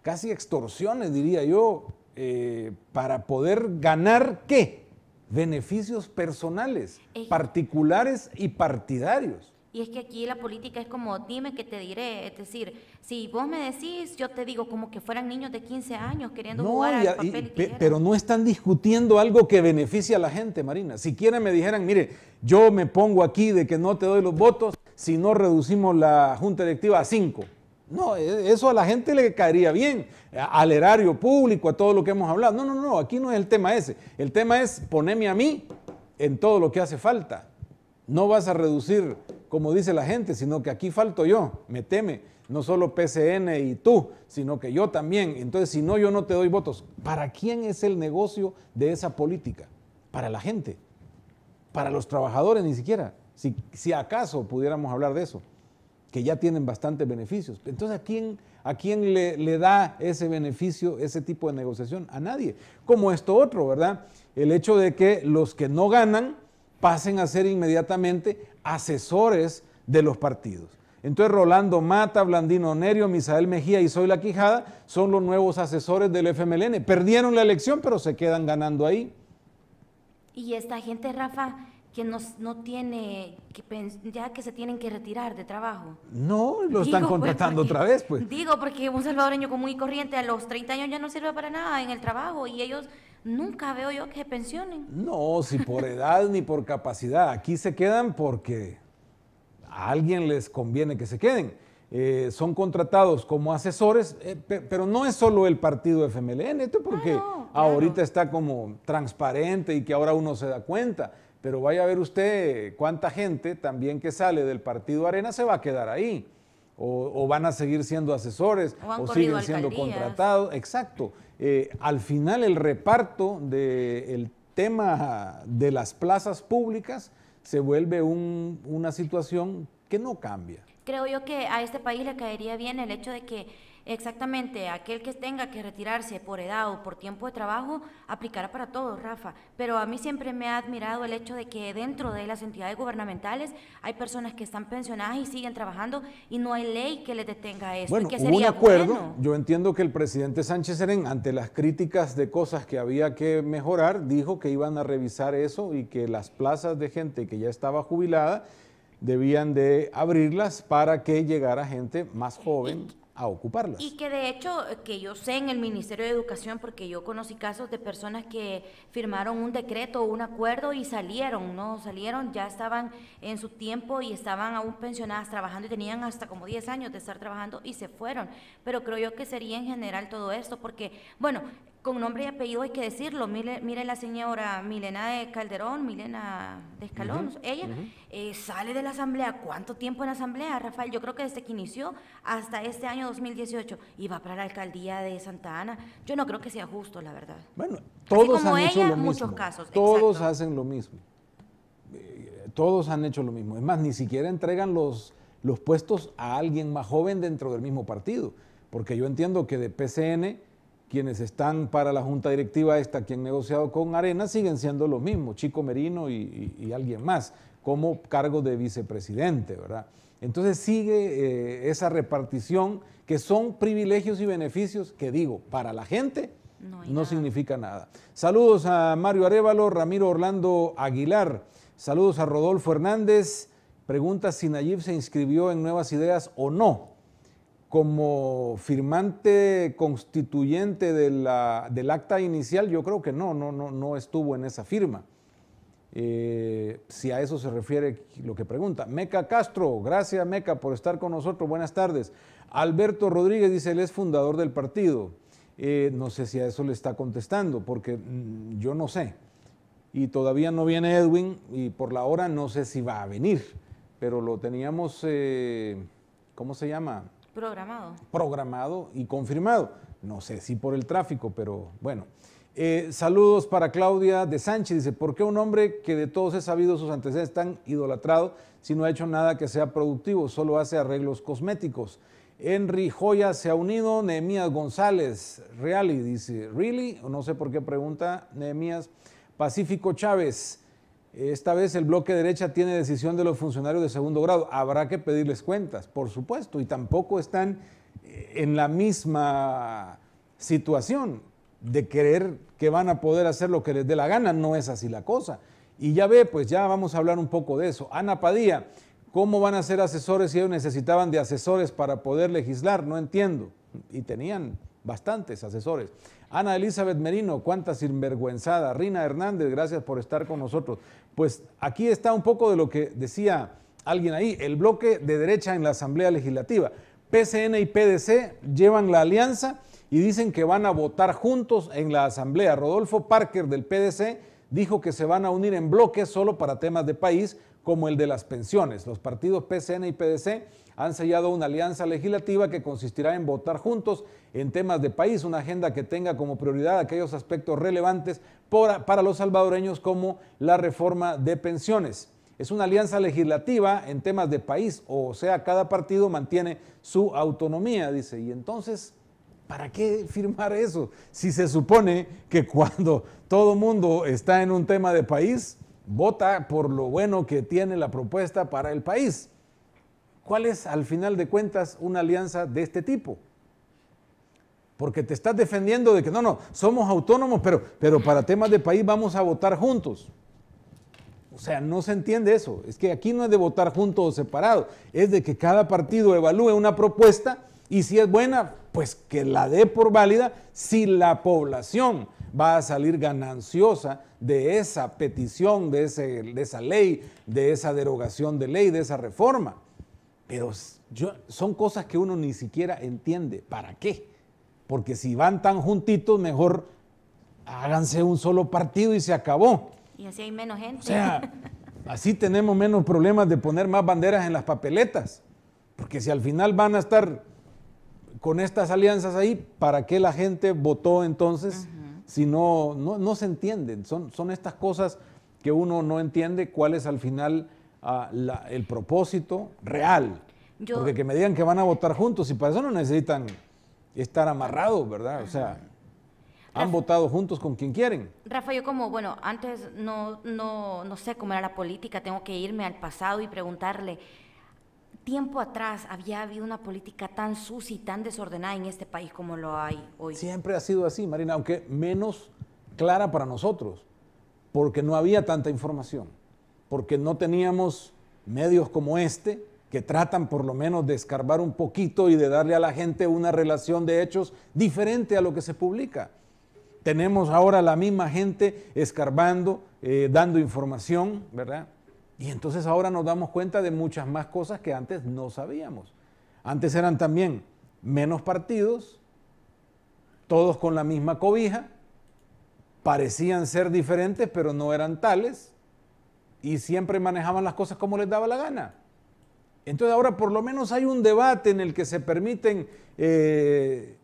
casi extorsiones, diría yo, eh, para poder ganar qué? beneficios personales, particulares y partidarios. Y es que aquí la política es como, dime que te diré. Es decir, si vos me decís, yo te digo como que fueran niños de 15 años queriendo jugar al papel Pero no están discutiendo algo que beneficia a la gente, Marina. Si quieren me dijeran, mire, yo me pongo aquí de que no te doy los votos si no reducimos la junta directiva a 5. No, e, eso a la gente le caería bien, al erario público, a todo lo que hemos hablado. No, no, no, aquí no es el tema ese. El tema es ponerme a mí en todo lo que hace falta. No vas a reducir, como dice la gente, sino que aquí falto yo, me teme, no solo PCN y tú, sino que yo también. Entonces, si no, yo no te doy votos. ¿Para quién es el negocio de esa política? Para la gente, para los trabajadores ni siquiera, si, si acaso pudiéramos hablar de eso que ya tienen bastantes beneficios. Entonces, ¿a quién, a le, da ese beneficio, ese tipo de negociación? A nadie. Como esto otro, ¿verdad? El hecho de que los que no ganan pasen a ser inmediatamente asesores de los partidos. Entonces, Rolando Mata, Blandino Nerio, Misael Mejía y Soy La Quijada son los nuevos asesores del FMLN. Perdieron la elección, pero se quedan ganando ahí. Y esta gente, Rafa, no, tiene, que ya que se tienen que retirar de trabajo. No, lo están pues, contratando otra vez, pues. Digo, porque un salvadoreño común y corriente a los 30 años ya no sirve para nada en el trabajo y ellos nunca veo yo que se pensionen. No, si por edad ni por capacidad. Aquí se quedan porque a alguien les conviene que se queden. Eh, son contratados como asesores, eh, pero no es solo el partido FMLN, esto porque ah, ahorita está como transparente y que ahora uno se da cuenta. Pero vaya a ver usted cuánta gente también que sale del partido Arena se va a quedar ahí. O, van a seguir siendo asesores, o, siguen siendo contratados. Exacto. Eh, al final el reparto del tema de las plazas públicas se vuelve una situación que no cambia. Creo yo que a este país le caería bien el hecho de que Exactamente, aquel que tenga que retirarse por edad o por tiempo de trabajo aplicará para todos, Rafa. Pero a mí siempre me ha admirado el hecho de que dentro de las entidades gubernamentales hay personas que están pensionadas y siguen trabajando y no hay ley que les detenga eso. un acuerdo. Yo entiendo que el presidente Sánchez Serén, ante las críticas de cosas que había que mejorar, dijo que iban a revisar eso y que las plazas de gente que ya estaba jubilada debían de abrirlas para que llegara gente más joven a ocuparlas. Y que de hecho, eh, que yo sé en el Ministerio de Educación, porque yo conocí casos de personas que firmaron un decreto o un acuerdo y salieron, ¿no? Salieron, ya estaban en su tiempo y estaban aún pensionadas trabajando y tenían hasta como 10 años de estar trabajando y se fueron. Pero creo yo que sería en general todo esto, porque, bueno, con nombre y apellido hay que decirlo. Mire, la señora Milena de Calderón, Milena de Escalón, ella eh, sale de la asamblea. ¿Cuánto tiempo en asamblea, Rafael? Yo creo que desde que inició hasta este año 2018 y va para la alcaldía de Santa Ana. Yo no creo que sea justo, la verdad. Bueno, todos como han hecho lo muchos casos. Todos hacen lo mismo. Eh, todos han hecho lo mismo. Es más, ni siquiera entregan los, los puestos a alguien más joven dentro del mismo partido. Porque yo entiendo que de PCN quienes están para la junta directiva esta, quien negociado con Arena, siguen siendo lo mismo, Chico Merino y, alguien más, como cargo de vicepresidente, ¿verdad? Entonces sigue eh, esa repartición que son privilegios y beneficios que digo, para la gente no, no significa nada. Saludos a Mario Arevalo, Ramiro Orlando Aguilar, saludos a Rodolfo Hernández, pregunta si Nayib se inscribió en Nuevas Ideas o no como firmante constituyente del acta inicial, yo creo que no, no, no, no estuvo en esa firma. Eh, si a eso se refiere lo que pregunta. Meca Castro, gracias Meca por estar con nosotros, buenas tardes. Alberto Rodríguez dice, él es fundador del partido. Eh, no sé si a eso le está contestando, porque mm, yo no sé. Y todavía no viene Edwin y por la hora no sé si va a venir, pero lo teníamos, eh, ¿cómo se llama? Programado. Programado y confirmado. No sé si por el tráfico, pero bueno. Eh, saludos para Claudia de Sánchez. Dice, ¿por qué un hombre que de todos es sabido sus antecedentes tan idolatrado si no ha hecho nada que sea productivo? Solo hace arreglos cosméticos. Henry Joya se ha unido. Nehemías González, y dice, ¿really? No sé por qué pregunta Nehemías. Pacífico Chávez, esta vez el bloque derecha tiene decisión de los funcionarios de segundo grado. Habrá que pedirles cuentas, por supuesto, y tampoco están eh, en la misma situación de querer que van a poder hacer lo que les dé la gana. No es así la cosa. Y ya ve, pues ya vamos a hablar un poco de eso. Ana Padilla, ¿cómo van a ser asesores si ellos necesitaban de asesores para poder legislar? No entiendo. Y tenían bastantes asesores. Ana Elizabeth Merino, cuánta sinvergüenzada. Rina Hernández, gracias por estar con nosotros. Pues aquí está un poco de lo que decía alguien ahí, el bloque de derecha en la Asamblea Legislativa. PCN y PDC llevan la alianza y dicen que van a votar juntos en la Asamblea. Rodolfo Parker del PDC dijo que se van a unir en bloques solo para temas de país como el de las pensiones. Los partidos PCN y PDC han sellado una alianza legislativa que consistirá en votar juntos en temas de país, una agenda que tenga como prioridad aquellos aspectos relevantes para los salvadoreños como la reforma de pensiones. Es una alianza legislativa en temas de país, o sea, cada partido mantiene su autonomía, dice. Y entonces, ¿para qué firmar eso? Si se supone que cuando todo mundo está en un tema de país, vota por lo bueno que tiene la propuesta para el país. ¿Cuál es, al final de cuentas, una alianza de este tipo? Porque te estás defendiendo de que no, no, somos autónomos, pero, pero para temas de país vamos a votar juntos. O sea, no se entiende eso. Es que aquí no es de votar juntos o separados, es de que cada partido evalúe una propuesta y si es buena, pues que la dé por válida si la población va a salir gananciosa de esa petición, de, ese, de esa ley, de esa derogación de ley, de esa reforma. Pero son cosas que uno ni siquiera entiende. ¿Para qué? Porque si van tan juntitos, mejor háganse un solo partido y se acabó. Y así hay menos gente. O sea, así tenemos menos problemas de poner más banderas en las papeletas. Porque si al final van a estar con estas alianzas ahí, ¿para qué la gente votó entonces? Si no, no, se entienden. Son, son estas cosas que uno no entiende cuál es al final el propósito real. Porque que me digan que van a votar juntos y para eso no necesitan estar amarrados, ¿verdad? O sea, han votado juntos con quien quieren. Rafa, yo como, bueno, antes no, no, no sé cómo era la política, tengo que irme al pasado y preguntarle, tiempo atrás había habido una política tan sucia y tan desordenada en este país como lo hay hoy. Siempre ha sido así, Marina, aunque menos clara para nosotros, porque no había tanta información porque no teníamos medios como este que tratan por lo menos de escarbar un poquito y de darle a la gente una relación de hechos diferente a lo que se publica. Tenemos ahora la misma gente escarbando, eh, dando información, ¿verdad? Y entonces ahora nos damos cuenta de muchas más cosas que antes no sabíamos. Antes eran también menos partidos, todos con la misma cobija, parecían ser diferentes, pero no eran tales, y siempre manejaban las cosas como les daba la gana. Entonces ahora por lo menos hay un debate en el que se permiten eh,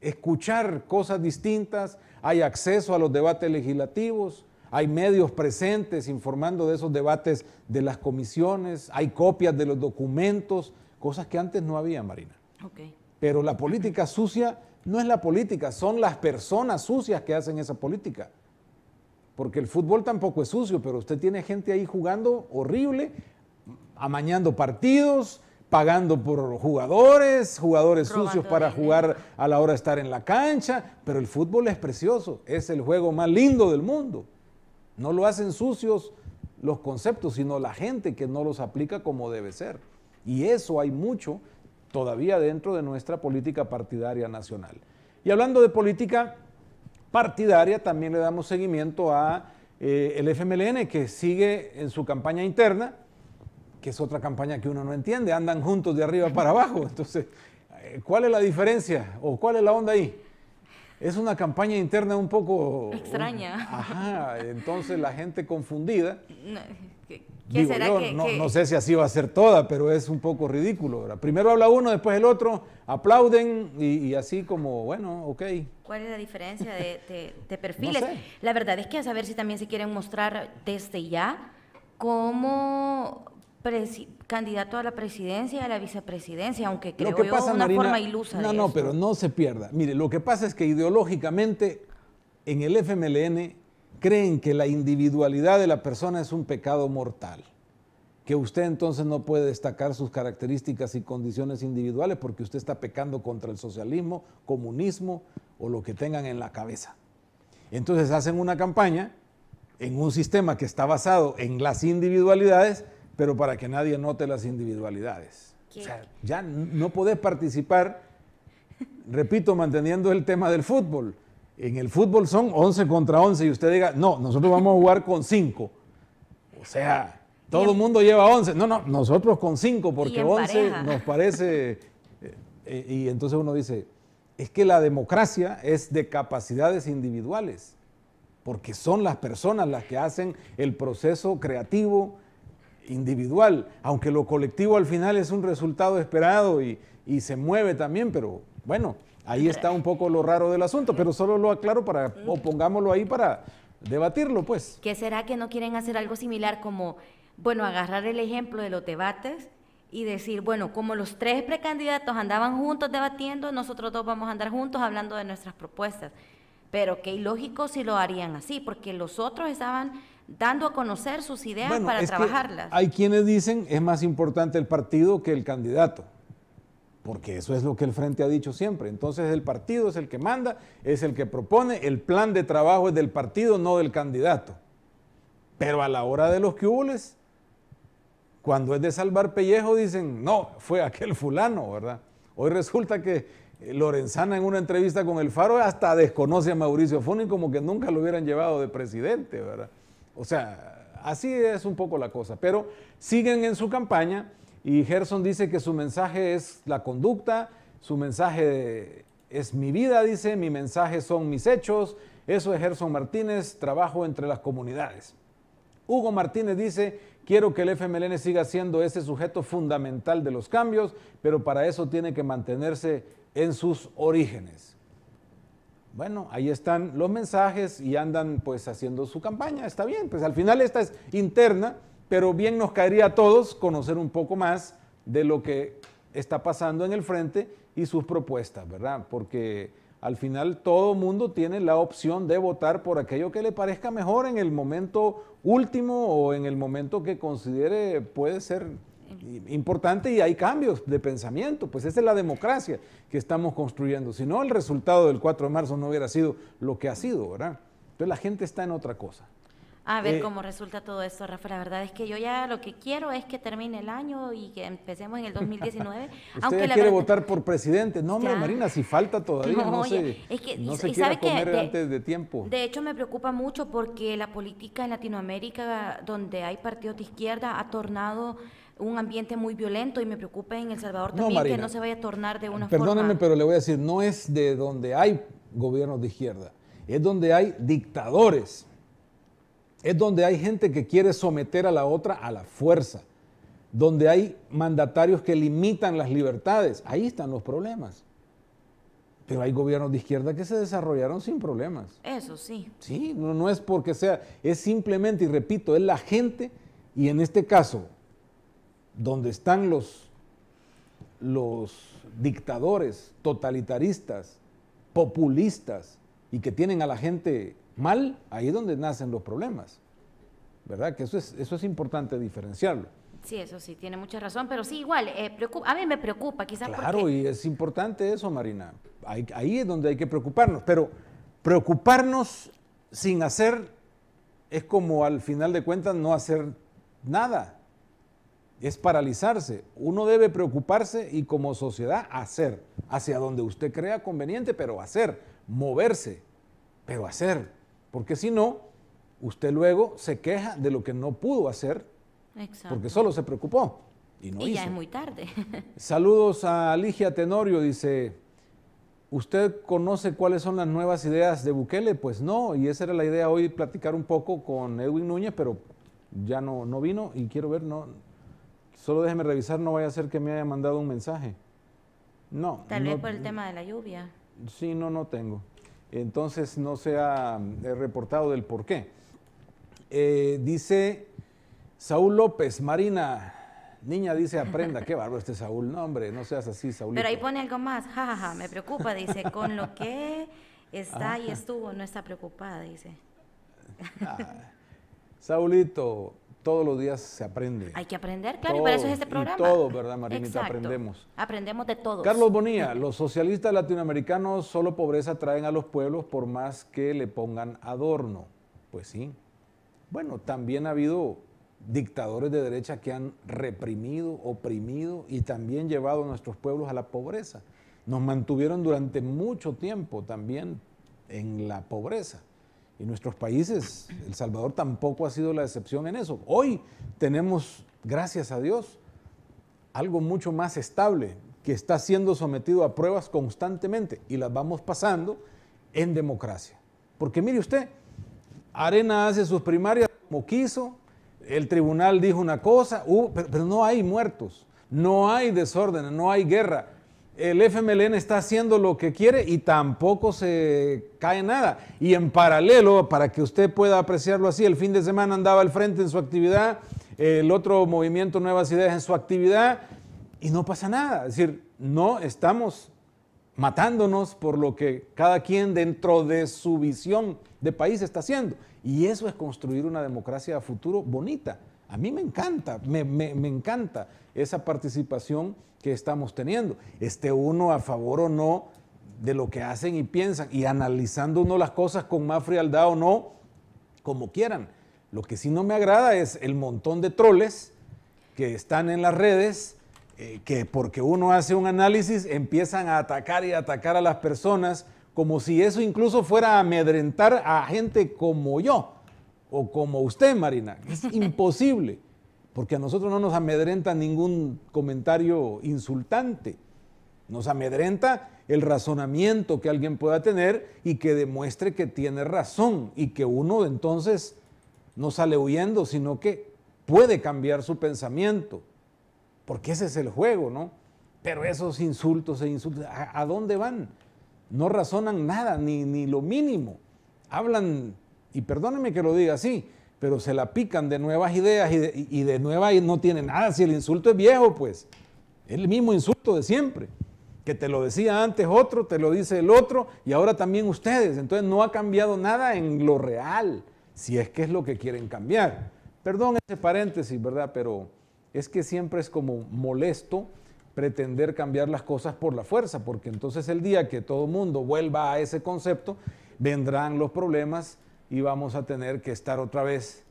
escuchar cosas distintas, hay acceso a los debates legislativos, hay medios presentes informando de esos debates de las comisiones, hay copias de los documentos, cosas que antes no había, Marina. Pero la política sucia no es la política, son las personas sucias que hacen esa política porque el fútbol tampoco es sucio, pero usted tiene gente ahí jugando horrible, amañando partidos, pagando por jugadores, jugadores sucios para jugar a la hora de estar en la cancha, pero el fútbol es precioso, es el juego más lindo del mundo. No lo hacen sucios los conceptos, sino la gente que no los aplica como debe ser. Y eso hay mucho todavía dentro de nuestra política partidaria nacional. Y hablando de política, partidaria, también le damos seguimiento a eh, el FMLN que sigue en su campaña interna, que es otra campaña que uno no entiende, andan juntos de arriba para abajo. Entonces, eh, ¿cuál es la diferencia o cuál es la onda ahí? Es una campaña interna un poco extraña. ajá, entonces la gente confundida. Digo no, no, sé si así va a ser toda, pero es un poco ridículo. Primero habla uno, después el otro, aplauden y, así como, bueno, ok. ¿Cuál es la diferencia de, perfiles? La verdad es que a saber si también se quieren mostrar desde ya como candidato a la presidencia, a la vicepresidencia, aunque creo que una forma ilusa. No, no, pero no se pierda. Mire, lo que pasa es que ideológicamente en el FMLN creen que la individualidad de la persona es un pecado mortal, que usted entonces no puede destacar sus características y condiciones individuales porque usted está pecando contra el socialismo, comunismo o lo que tengan en la cabeza. Entonces hacen una campaña en un sistema que está basado en las individualidades, pero para que nadie note las individualidades. O sea, ya no podés participar, repito, manteniendo el tema del fútbol en el fútbol son 11 contra 11 y usted diga, no, nosotros vamos a jugar con 5. O sea, todo el mundo lleva 11. No, no, nosotros con 5 porque 11 nos parece... Eh, eh, y entonces uno dice, es que la democracia es de capacidades individuales, porque son las personas las que hacen el proceso creativo individual, aunque lo colectivo al final es un resultado esperado y se mueve también, pero bueno, Ahí está un poco lo raro del asunto, pero solo lo aclaro para, o pongámoslo ahí para debatirlo, pues. ¿Qué será que no quieren hacer algo similar como, bueno, agarrar el ejemplo de los debates y decir, bueno, como los tres precandidatos andaban juntos debatiendo, nosotros dos vamos a andar juntos hablando de nuestras propuestas? Pero qué ilógico si lo harían así, porque los otros estaban dando a conocer sus ideas para trabajarlas. hay quienes dicen es más importante el partido que el candidato porque eso es lo que el Frente ha dicho siempre. Entonces el partido es el que manda, es el que propone, el plan de trabajo es del partido, no del candidato. Pero a la hora de los cubules, cuando es de salvar pellejo, dicen, no, fue aquel fulano, ¿verdad? Hoy resulta que eh, Lorenzana en una entrevista con el Faro hasta desconoce a Mauricio Funi como que nunca lo hubieran llevado de presidente, ¿verdad? O sea, así es un poco la cosa. Pero siguen en su campaña y Gerson dice que su mensaje es la conducta, su mensaje es mi vida, dice, mi mensaje son mis hechos. Eso es Gerson Martínez, trabajo entre las comunidades. Hugo Martínez dice, quiero que el FMLN siga siendo ese sujeto fundamental de los cambios, pero para eso tiene que mantenerse en sus orígenes. Bueno, ahí están los mensajes y andan pues haciendo su campaña, está bien, pues al final esta es interna, pero bien nos caería a todos conocer un poco más de lo que está pasando en el frente y sus propuestas, ¿verdad? Porque al final todo mundo tiene la opción de votar por aquello que le parezca mejor en el momento último o en el momento que considere puede ser importante y hay cambios de pensamiento, pues esa es la democracia que estamos construyendo. Si no, el resultado del 4 de marzo no hubiera sido lo que ha sido, ¿verdad? Entonces la gente está en otra cosa. A ver eh, cómo resulta todo esto, Rafa. La verdad es que yo ya lo que quiero es que termine el año y que empecemos en el 2019. Usted aunque quiere votar por presidente. No, Marina, si falta todavía, no, no es que, no se antes de tiempo. De hecho, me preocupa mucho porque la política en Latinoamérica, donde hay partidos de izquierda, ha tornado un ambiente muy violento y me preocupa en El Salvador también que no se vaya a tornar de una forma... Perdóneme, pero le voy a decir, no es de donde hay gobiernos de izquierda, es donde hay dictadores es donde hay gente que quiere someter a la otra a la fuerza, donde hay mandatarios que limitan las libertades. Ahí están los problemas. Pero hay gobiernos de izquierda que se desarrollaron sin problemas. Eso sí. Sí, no, es porque sea, es simplemente, y repito, es la gente, y en este caso, donde están los, los dictadores totalitaristas, populistas, y que tienen a la gente mal, ahí es donde nacen los problemas. ¿Verdad? Que eso es, importante diferenciarlo. Sí, eso sí, tiene mucha razón, pero sí, igual, eh, preocupa, a mí me preocupa quizás. Claro, y es importante eso, Marina. ahí es donde hay que preocuparnos, pero preocuparnos sin hacer es como al final de cuentas no hacer nada, es paralizarse. Uno debe preocuparse y como sociedad hacer, hacia donde usted crea conveniente, pero hacer, moverse, pero hacer. Porque si no, usted luego se queja de lo que no pudo hacer, Exacto. porque solo se preocupó y no y ya es muy tarde. Saludos a Ligia Tenorio, dice, ¿usted conoce cuáles son las nuevas ideas de Bukele? Pues no, y esa era la idea hoy, platicar un poco con Edwin Núñez, pero ya no, no vino y quiero ver, no, solo déjeme revisar, no vaya a ser que me haya mandado un mensaje. No. Tal vez por el tema de la lluvia. Sí, no, no tengo entonces no se ha mm, reportado del por qué. Eh, dice Saúl López, Marina, niña dice aprenda, qué bárbaro este Saúl, no hombre, no seas así, Saúl. Pero ahí pone algo más, jaja, me preocupa, dice, con lo que está ah. y estuvo, no está preocupada, dice. Saúlito... Ah. Saulito, todos los días se aprende. Hay que aprender, claro, y para eso es este programa. todo, ¿verdad, Marinita? Aprendemos. Aprendemos de todos. Carlos Bonilla, los socialistas latinoamericanos solo pobreza traen a los pueblos por más que le pongan adorno. Pues sí. Bueno, también ha habido dictadores de derecha que han reprimido, oprimido y también llevado a nuestros pueblos a la pobreza. Nos mantuvieron durante mucho tiempo también en la pobreza. Y nuestros países, El Salvador tampoco ha sido la excepción en eso. Hoy tenemos, gracias a Dios, algo mucho más estable que está siendo sometido a pruebas constantemente y las vamos pasando en democracia. Porque mire usted, Arena hace sus primarias como quiso, el tribunal dijo una cosa, pero, pero no hay muertos, no hay desórdenes, no hay guerra el FMLN está haciendo lo que quiere y tampoco se cae nada. Y en paralelo, para que usted pueda apreciarlo así, el fin de semana andaba al frente en su actividad, el otro movimiento Nuevas Ideas en su actividad, y no pasa nada. Es decir, no estamos matándonos por lo que cada quien dentro de su visión de país está haciendo. Y eso es construir una democracia a futuro bonita. A mí me encanta, me, encanta esa participación que estamos teniendo. Este uno a favor o no de lo que hacen y piensan y analizando uno las cosas con más frialdad o no, como quieran. Lo que sí no me agrada es el montón de troles que están en las redes, eh, que porque uno hace un análisis empiezan a atacar y atacar a las personas, como si eso incluso fuera a amedrentar a gente como yo o como usted, Marina. Es imposible, porque a nosotros no nos amedrenta ningún comentario insultante. Nos amedrenta el razonamiento que alguien pueda tener y que demuestre que tiene razón y que uno entonces no sale huyendo, sino que puede cambiar su pensamiento, porque ese es el juego, ¿no? Pero esos insultos e insultos, ¿a, dónde van? No razonan nada, ni, ni lo mínimo. Hablan y perdónenme que lo diga así, pero se la pican de nuevas ideas y de, y de nueva y no tiene nada. Si el insulto es viejo, pues es el mismo insulto de siempre. Que te lo decía antes otro, te lo dice el otro y ahora también ustedes. Entonces no ha cambiado nada en lo real, si es que es lo que quieren cambiar. Perdón ese paréntesis, ¿verdad? Pero es que siempre es como molesto pretender cambiar las cosas por la fuerza, porque entonces el día que todo mundo vuelva a ese concepto, vendrán los problemas y vamos a tener que estar otra vez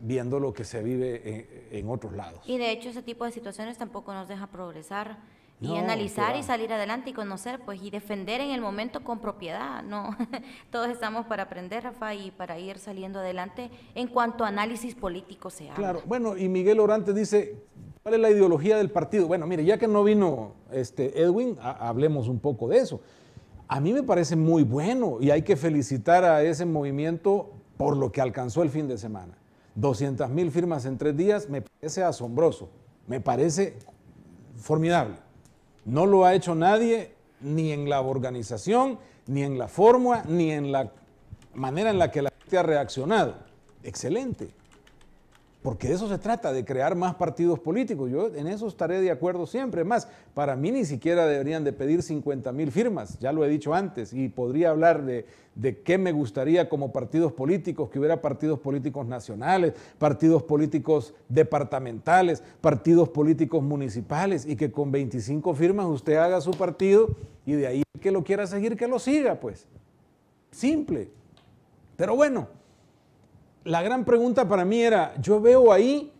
viendo lo que se vive en, otros lados. Y de hecho ese tipo de situaciones tampoco nos deja progresar y analizar y salir adelante y conocer, pues, y defender en el momento con propiedad, ¿no? Todos estamos para aprender, Rafa, y para ir saliendo adelante en cuanto a análisis político se haga. Claro, bueno, y Miguel Orantes dice, ¿cuál es la ideología del partido? Bueno, mire, ya que no vino este Edwin, hablemos un poco de eso. A mí me parece muy bueno y hay que felicitar a ese movimiento por lo que alcanzó el fin de semana. 200 mil firmas en tres días me parece asombroso, me parece formidable. No lo ha hecho nadie ni en la organización, ni en la fórmula, ni en la manera en la que la gente ha reaccionado. Excelente. Porque de eso se trata, de crear más partidos políticos. Yo en eso estaré de acuerdo siempre. Más, para mí ni siquiera deberían de pedir 50 mil firmas, ya lo he dicho antes, y podría hablar de, de qué me gustaría como partidos políticos, que hubiera partidos políticos nacionales, partidos políticos departamentales, partidos políticos municipales, y que con 25 firmas usted haga su partido y de ahí que lo quiera seguir, que lo siga, pues. Simple. Pero bueno la gran pregunta para mí era, yo veo ahí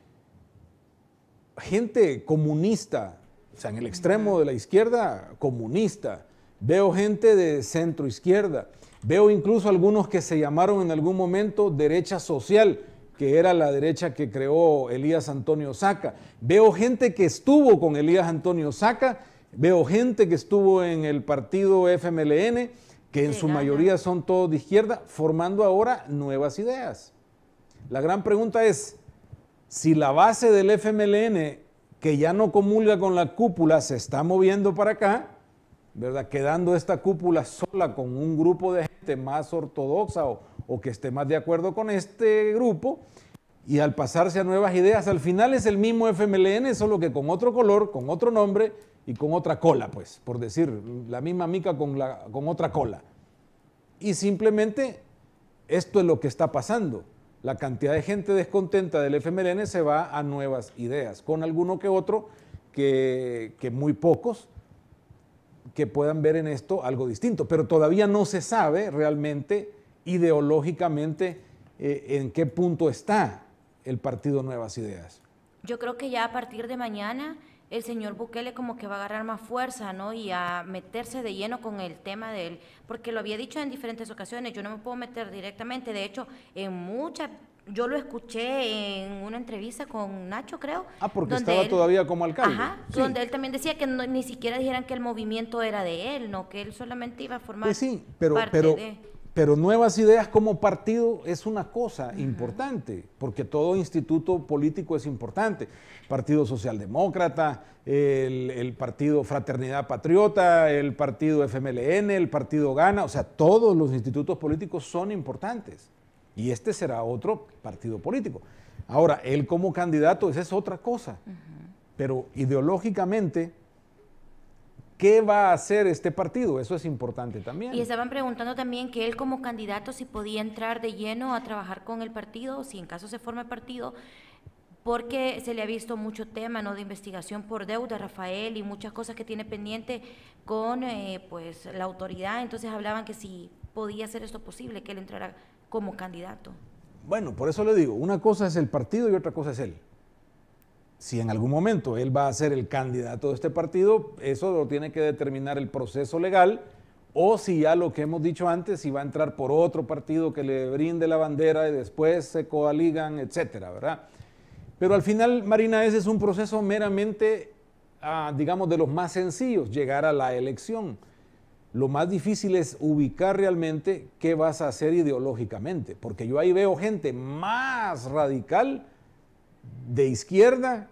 gente comunista, o sea, en el extremo de la izquierda, comunista, veo gente de centro izquierda, veo incluso algunos que se llamaron en algún momento derecha social, que era la derecha que creó Elías Antonio Saca, veo gente que estuvo con Elías Antonio Saca, veo gente que estuvo en el partido FMLN, que en su mayoría son todos de izquierda, formando ahora nuevas ideas. La gran pregunta es, si la base del FMLN, que ya no comulga con la cúpula, se está moviendo para acá, ¿verdad? Quedando esta cúpula sola con un grupo de gente más ortodoxa o, que esté más de acuerdo con este grupo, y al pasarse a nuevas ideas, al final es el mismo FMLN, solo que con otro color, con otro nombre y con otra cola, pues, por decir, la misma mica con otra cola. Y simplemente esto es lo que está pasando. La cantidad de gente descontenta del FMLN se va a nuevas ideas, con alguno que otro, que, muy pocos, que puedan ver en esto algo distinto. Pero todavía no se sabe realmente ideológicamente eh, en qué punto está el partido Nuevas Ideas. Yo creo que ya a partir de mañana el señor Bukele como que va a agarrar más fuerza, ¿no? Y a meterse de lleno con el tema de él, porque lo había dicho en diferentes ocasiones, yo no me puedo meter directamente, de hecho, en muchas yo lo escuché en una entrevista con Nacho, creo. Ah, porque estaba todavía como alcalde. Ajá, donde él también decía que ni siquiera dijeran que el movimiento era de él, no, que él solamente iba a formar. Pues sí, pero, parte de... Pero nuevas ideas como partido es una cosa importante, porque todo instituto político es importante. Partido Socialdemócrata, el, Partido Fraternidad Patriota, el Partido FMLN, el Partido Gana, o sea, todos los institutos políticos son importantes. Y este será otro partido político. Ahora, él como candidato, esa es otra cosa. Pero ideológicamente, ¿Qué va a hacer este partido? Eso es importante también. Y estaban preguntando también que él como candidato si podía entrar de lleno a trabajar con el partido, si en caso se forma partido, porque se le ha visto mucho tema ¿no? de investigación por deuda, Rafael, y muchas cosas que tiene pendiente con eh, pues, la autoridad. Entonces hablaban que si podía ser esto posible, que él entrara como candidato. Bueno, por eso le digo, una cosa es el partido y otra cosa es él si en algún momento él va a ser el candidato de este partido, eso lo tiene que determinar el proceso legal, o si ya lo que hemos dicho antes, si va a entrar por otro partido que le brinde la bandera y después se coaligan, etcétera, ¿verdad? Pero al final, Marina, ese es un proceso meramente, ah, digamos, de los más sencillos, llegar a la elección. Lo más difícil es ubicar realmente qué vas a hacer ideológicamente, porque yo ahí veo gente más radical de izquierda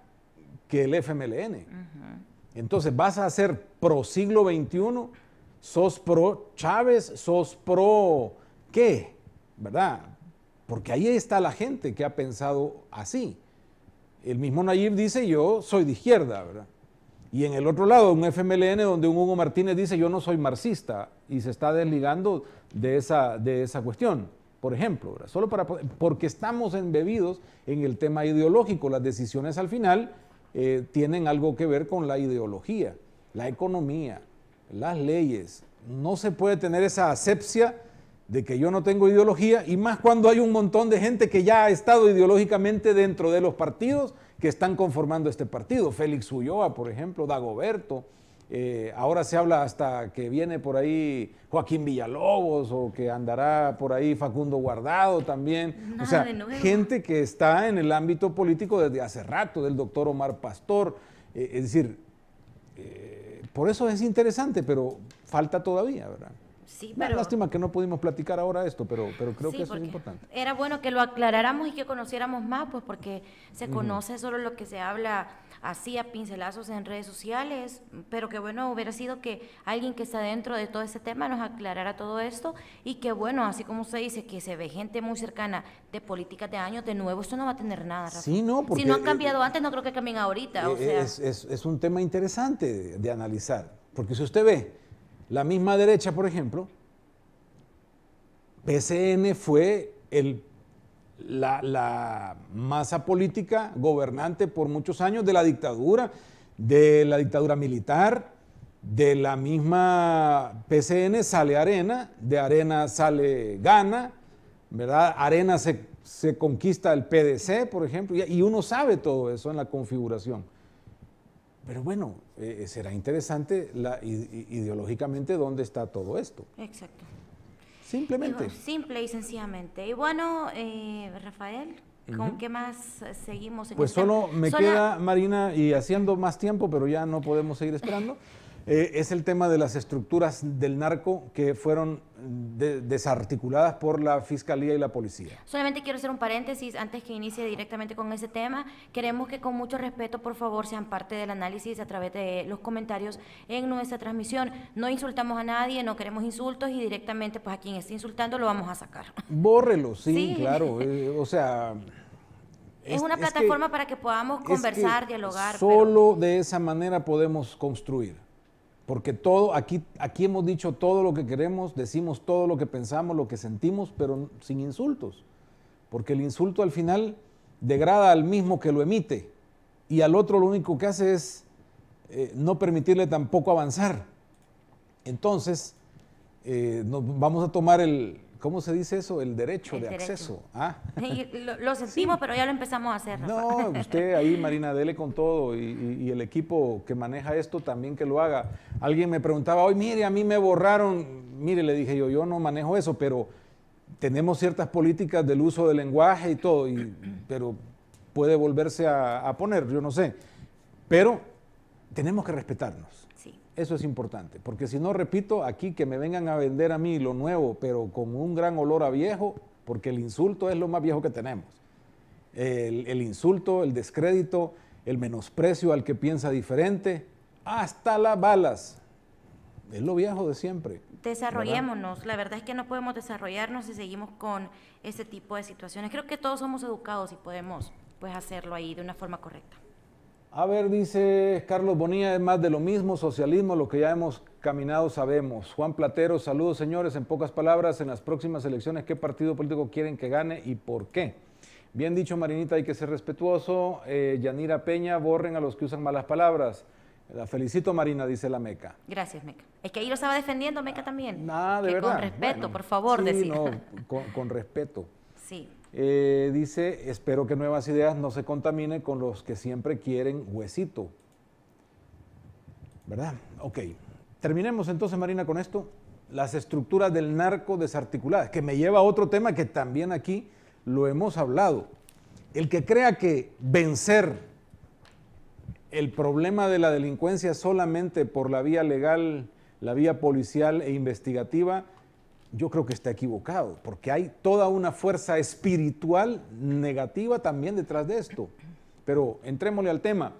que el FMLN. Entonces vas a ser pro siglo XXI, sos pro Chávez, sos pro qué, ¿verdad? Porque ahí está la gente que ha pensado así. El mismo Nayib dice yo soy de izquierda, ¿verdad? Y en el otro lado, un FMLN donde un Hugo Martínez dice yo no soy marxista y se está desligando de esa, de esa cuestión por ejemplo, solo para porque estamos embebidos en el tema ideológico, las decisiones al final eh, tienen algo que ver con la ideología, la economía, las leyes. No se puede tener esa asepsia de que yo no tengo ideología y más cuando hay un montón de gente que ya ha estado ideológicamente dentro de los partidos que están conformando este partido. Félix Ulloa, por ejemplo, Dagoberto, eh, ahora se habla hasta que viene por ahí Joaquín Villalobos o que andará por ahí Facundo Guardado también. o sea, gente que está en el ámbito político desde hace rato, del doctor Omar Pastor. Eh, es decir, eh, por eso es interesante, pero falta todavía, ¿verdad? Sí, pero... Lástima que no pudimos platicar ahora esto, pero, pero creo que eso es importante. Era bueno que lo aclaráramos y que conociéramos más, pues porque se conoce solo lo que se habla hacía pincelazos en redes sociales, pero que bueno hubiera sido que alguien que está dentro de todo ese tema nos aclarara todo esto y que bueno, así como usted dice, que se ve gente muy cercana de políticas de años, de nuevo esto no va a tener nada. si no han eh, cambiado eh, antes, no creo que cambien ahorita. Eh, es, un tema interesante de, de analizar, porque si usted ve la misma derecha, por ejemplo, PCN fue el la, masa política gobernante por muchos años de la dictadura, de la dictadura militar, de la misma PCN sale Arena, de Arena sale Gana, ¿verdad? Arena se, conquista el PDC, por ejemplo, y, uno sabe todo eso en la configuración. Pero bueno, eh, eh, será interesante ideológicamente dónde está todo esto. Exacto. Simplemente. simple y sencillamente. Y bueno, eh, Rafael, ¿Con qué más seguimos? pues solo me queda, Marina, y haciendo más tiempo, pero ya no podemos seguir esperando. Eh, es el tema de las estructuras del narco que fueron mm, desarticuladas por la Fiscalía y la Policía. Solamente quiero hacer un paréntesis antes que inicie directamente con ese tema. Queremos que con mucho respeto, por favor, sean parte del análisis a través de los comentarios en nuestra transmisión. No insultamos a nadie, no queremos insultos y directamente pues a quien esté insultando lo vamos a sacar. Bórrelo, sí, claro. Eh, o sea... Es, una plataforma para que podamos conversar, dialogar. Solo de esa manera podemos construir. Porque todo, aquí, aquí hemos dicho todo lo que queremos, decimos todo lo que pensamos, lo que sentimos, pero sin insultos. Porque el insulto al final degrada al mismo que lo emite y al otro lo único que hace es eh, no permitirle tampoco avanzar. Entonces, eh, vamos a tomar el, ¿Cómo se dice eso? El derecho de acceso. Ah. Lo, sentimos, pero ya lo empezamos a hacer. No, usted ahí, Marina, dele con todo y, el equipo que maneja esto también que lo haga. Alguien me preguntaba, hoy mire, a mí me borraron. Mire, le dije yo, yo no manejo eso, pero tenemos ciertas políticas del uso del lenguaje y todo, y, pero puede volverse a poner, yo no sé. Pero tenemos que respetarnos eso es importante, porque si no, repito, aquí que me vengan a vender a mí lo nuevo, pero con un gran olor a viejo, porque el insulto es lo más viejo que tenemos. El, insulto, el descrédito, el menosprecio al que piensa diferente, hasta las balas. Es lo viejo de siempre. Desarrollémonos. La verdad es que no podemos desarrollarnos si seguimos con ese tipo de situaciones. Creo que todos somos educados y podemos pues, hacerlo ahí de una forma correcta. A ver, dice Carlos Bonilla, es más de lo mismo, socialismo, lo que ya hemos caminado sabemos. Juan Platero, saludos señores, en pocas palabras, en las próximas elecciones, ¿qué partido político quieren que gane y por qué? Bien dicho, Marinita, hay que ser respetuoso. Eh, Yanira Peña, borren a los que usan malas palabras. La felicito, Marina, dice la Meca. Gracias, Meca. Es que ahí lo estaba defendiendo Meca también. Nada, ah, de verdad. Con respeto, por favor, sí, No, con respeto. Sí. Eh, dice, espero que Nuevas Ideas no se contamine con los que siempre quieren huesito. ¿Verdad? Ok. Terminemos entonces, Marina, con esto. Las estructuras del narco desarticuladas, que me lleva a otro tema que también aquí lo hemos hablado. El que crea que vencer el problema de la delincuencia solamente por la vía legal, la vía policial e investigativa, yo creo que está equivocado, porque hay toda una fuerza espiritual negativa también detrás de esto. Pero entrémosle al tema.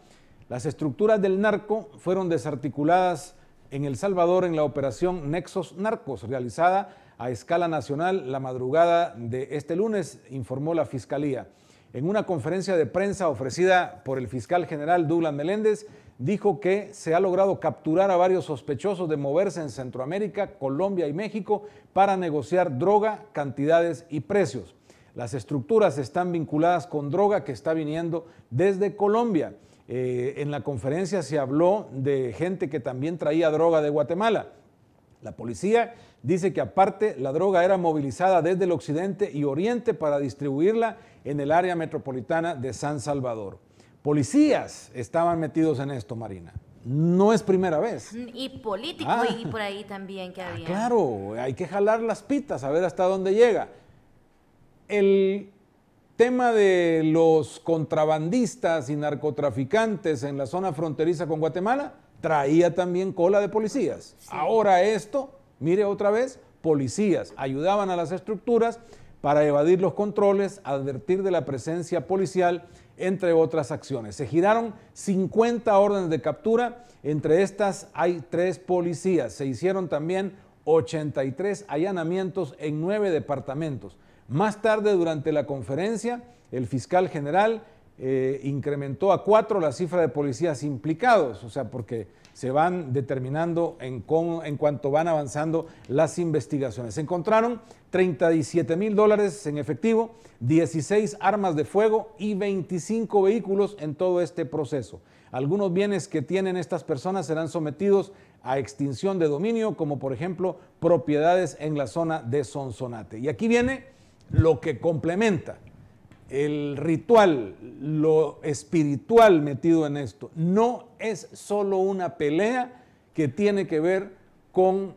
Las estructuras del narco fueron desarticuladas en El Salvador en la operación Nexos Narcos, realizada a escala nacional la madrugada de este lunes, informó la Fiscalía. En una conferencia de prensa ofrecida por el fiscal general Douglas Meléndez, dijo que se ha logrado capturar a varios sospechosos de moverse en Centroamérica, Colombia y México para negociar droga, cantidades y precios. Las estructuras están vinculadas con droga que está viniendo desde Colombia. Eh, en la conferencia se habló de gente que también traía droga de Guatemala. La policía dice que aparte la droga era movilizada desde el occidente y oriente para distribuirla en el área metropolitana de San Salvador. Policías estaban metidos en esto, Marina. No es primera vez. Mm, y políticos y ah. por ahí también que ah, había. Claro, hay que jalar las pitas a ver hasta dónde llega. El tema de los contrabandistas y narcotraficantes en la zona fronteriza con Guatemala traía también cola de policías. Ahora esto, mire otra vez, policías ayudaban a las estructuras para evadir los controles, advertir de la presencia policial entre otras acciones. Se giraron 50 órdenes de captura, entre estas hay tres policías. Se hicieron también 83 allanamientos en nueve departamentos. Más tarde, durante la conferencia, el fiscal general eh, incrementó a cuatro la cifra de policías implicados, o sea, porque se van determinando en, cuanto van avanzando las investigaciones. Se encontraron 37 mil dólares en efectivo, 16 armas de fuego y 25 vehículos en todo este proceso. Algunos bienes que tienen estas personas serán sometidos a extinción de dominio, como por ejemplo propiedades en la zona de Sonsonate. Y aquí viene lo que complementa el ritual, lo espiritual metido en esto. No es solo una pelea que tiene que ver con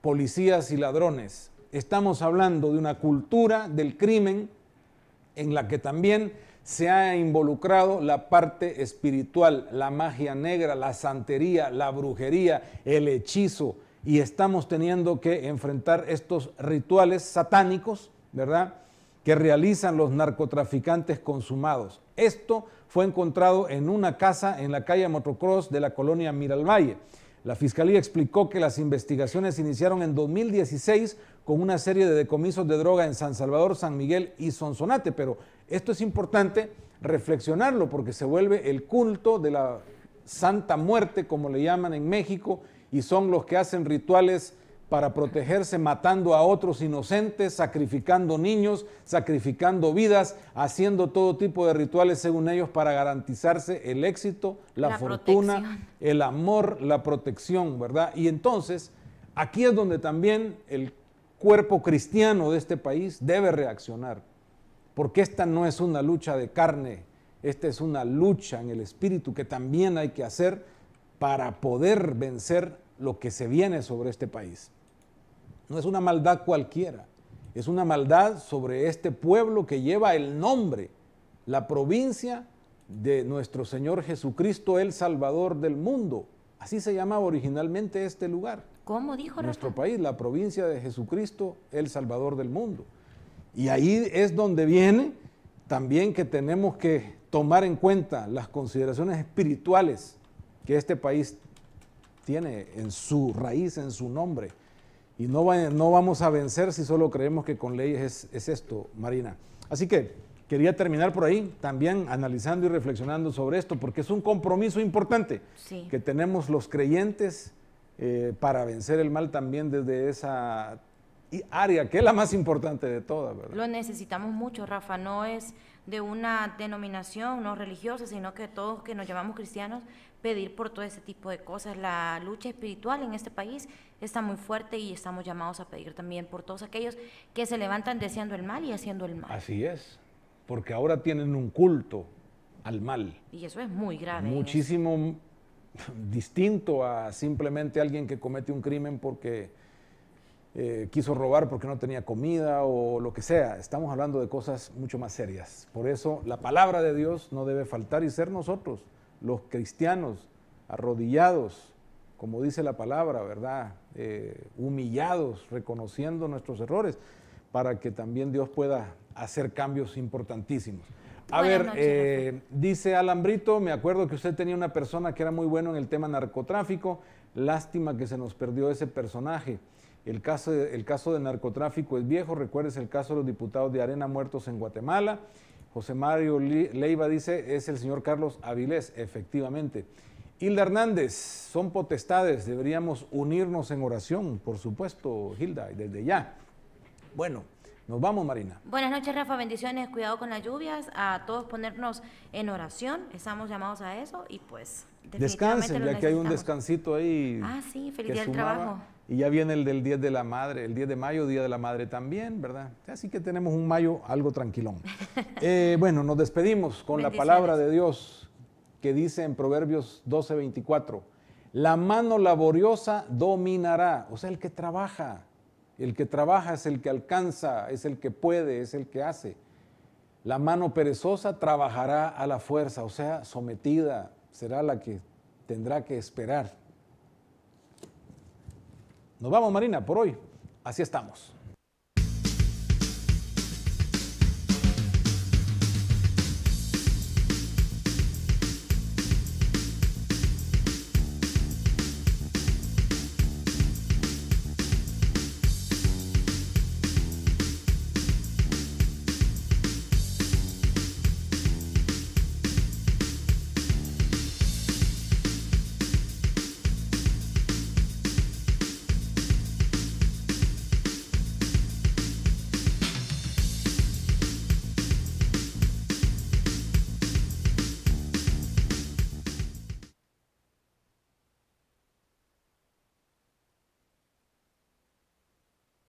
policías y ladrones. Estamos hablando de una cultura del crimen en la que también se ha involucrado la parte espiritual, la magia negra, la santería, la brujería, el hechizo, y estamos teniendo que enfrentar estos rituales satánicos, ¿verdad? que realizan los narcotraficantes consumados. Esto fue encontrado en una casa en la calle Motocross de la colonia Miralvalle. La fiscalía explicó que las investigaciones iniciaron en 2016 con una serie de decomisos de droga en San Salvador, San Miguel y Sonsonate, pero esto es importante reflexionarlo porque se vuelve el culto de la Santa Muerte, como le llaman en México, y son los que hacen rituales para protegerse matando a otros inocentes, sacrificando niños, sacrificando vidas, haciendo todo tipo de rituales según ellos para garantizarse el éxito, la, fortuna, el amor, la protección, ¿verdad? Y entonces, aquí es donde también el cuerpo cristiano de este país debe reaccionar, porque esta no es una lucha de carne, esta es una lucha en el espíritu que también hay que hacer para poder vencer lo que se viene sobre este país. No es una maldad cualquiera, es una maldad sobre este pueblo que lleva el nombre, la provincia de nuestro Señor Jesucristo, el Salvador del mundo. Así se llamaba originalmente este lugar. ¿Cómo dijo Nuestro país, la provincia de Jesucristo, el Salvador del mundo. Y ahí es donde viene también que tenemos que tomar en cuenta las consideraciones espirituales que este país tiene en su raíz, en su nombre. Y no, no vamos a vencer si solo creemos que con leyes es, esto, Marina. Así que quería terminar por ahí, también analizando y reflexionando sobre esto, porque es un compromiso importante que tenemos los creyentes eh, para vencer el mal también desde esa área, que es la más importante de todas. Lo necesitamos mucho, Rafa, no es de una denominación no religiosa, sino que todos que nos llamamos cristianos, pedir por todo ese tipo de cosas. La lucha espiritual en este país está muy fuerte y estamos llamados a pedir también por todos aquellos que se levantan deseando el mal y haciendo el mal. Así es, porque ahora tienen un culto al mal. Y eso es muy grave. Muchísimo distinto a simplemente alguien que comete un crimen porque eh, quiso robar porque no tenía comida o lo que sea. Estamos hablando de cosas mucho más serias. Por eso la palabra de Dios no debe faltar y ser nosotros, los cristianos, arrodillados, como dice la palabra, ¿verdad? Eh, humillados, reconociendo nuestros errores, para que también Dios pueda hacer cambios importantísimos. A ver, eh, dice Alambrito, me acuerdo que usted tenía una persona que era muy bueno en el tema narcotráfico, lástima que se nos perdió ese personaje. El caso, de, caso de narcotráfico es viejo, recuerdes el caso de los diputados de Arena muertos en Guatemala. José Mario Leiva dice, es el señor Carlos Avilés, efectivamente. Hilda Hernández, son potestades, deberíamos unirnos en oración, por supuesto, Hilda, desde ya. Bueno, nos vamos, Marina. Buenas noches, Rafa, bendiciones, cuidado con las lluvias, a todos ponernos en oración, estamos llamados a eso y pues... Descansen, ya que hay un descansito ahí. Ah, sí, feliz día del trabajo. Y ya viene el del 10 de la madre, el 10 de mayo, Día de la Madre también, ¿verdad? Así que tenemos un mayo algo tranquilón. Eh, bueno, nos despedimos con la palabra de Dios que dice en Proverbios 12, 24, la mano laboriosa dominará, o sea, el que trabaja. El que trabaja es el que alcanza, es el que puede, es el que hace. La mano perezosa trabajará a la fuerza, o sea, sometida, será la que tendrá que esperar. Nos vamos, Marina, por hoy. Así estamos.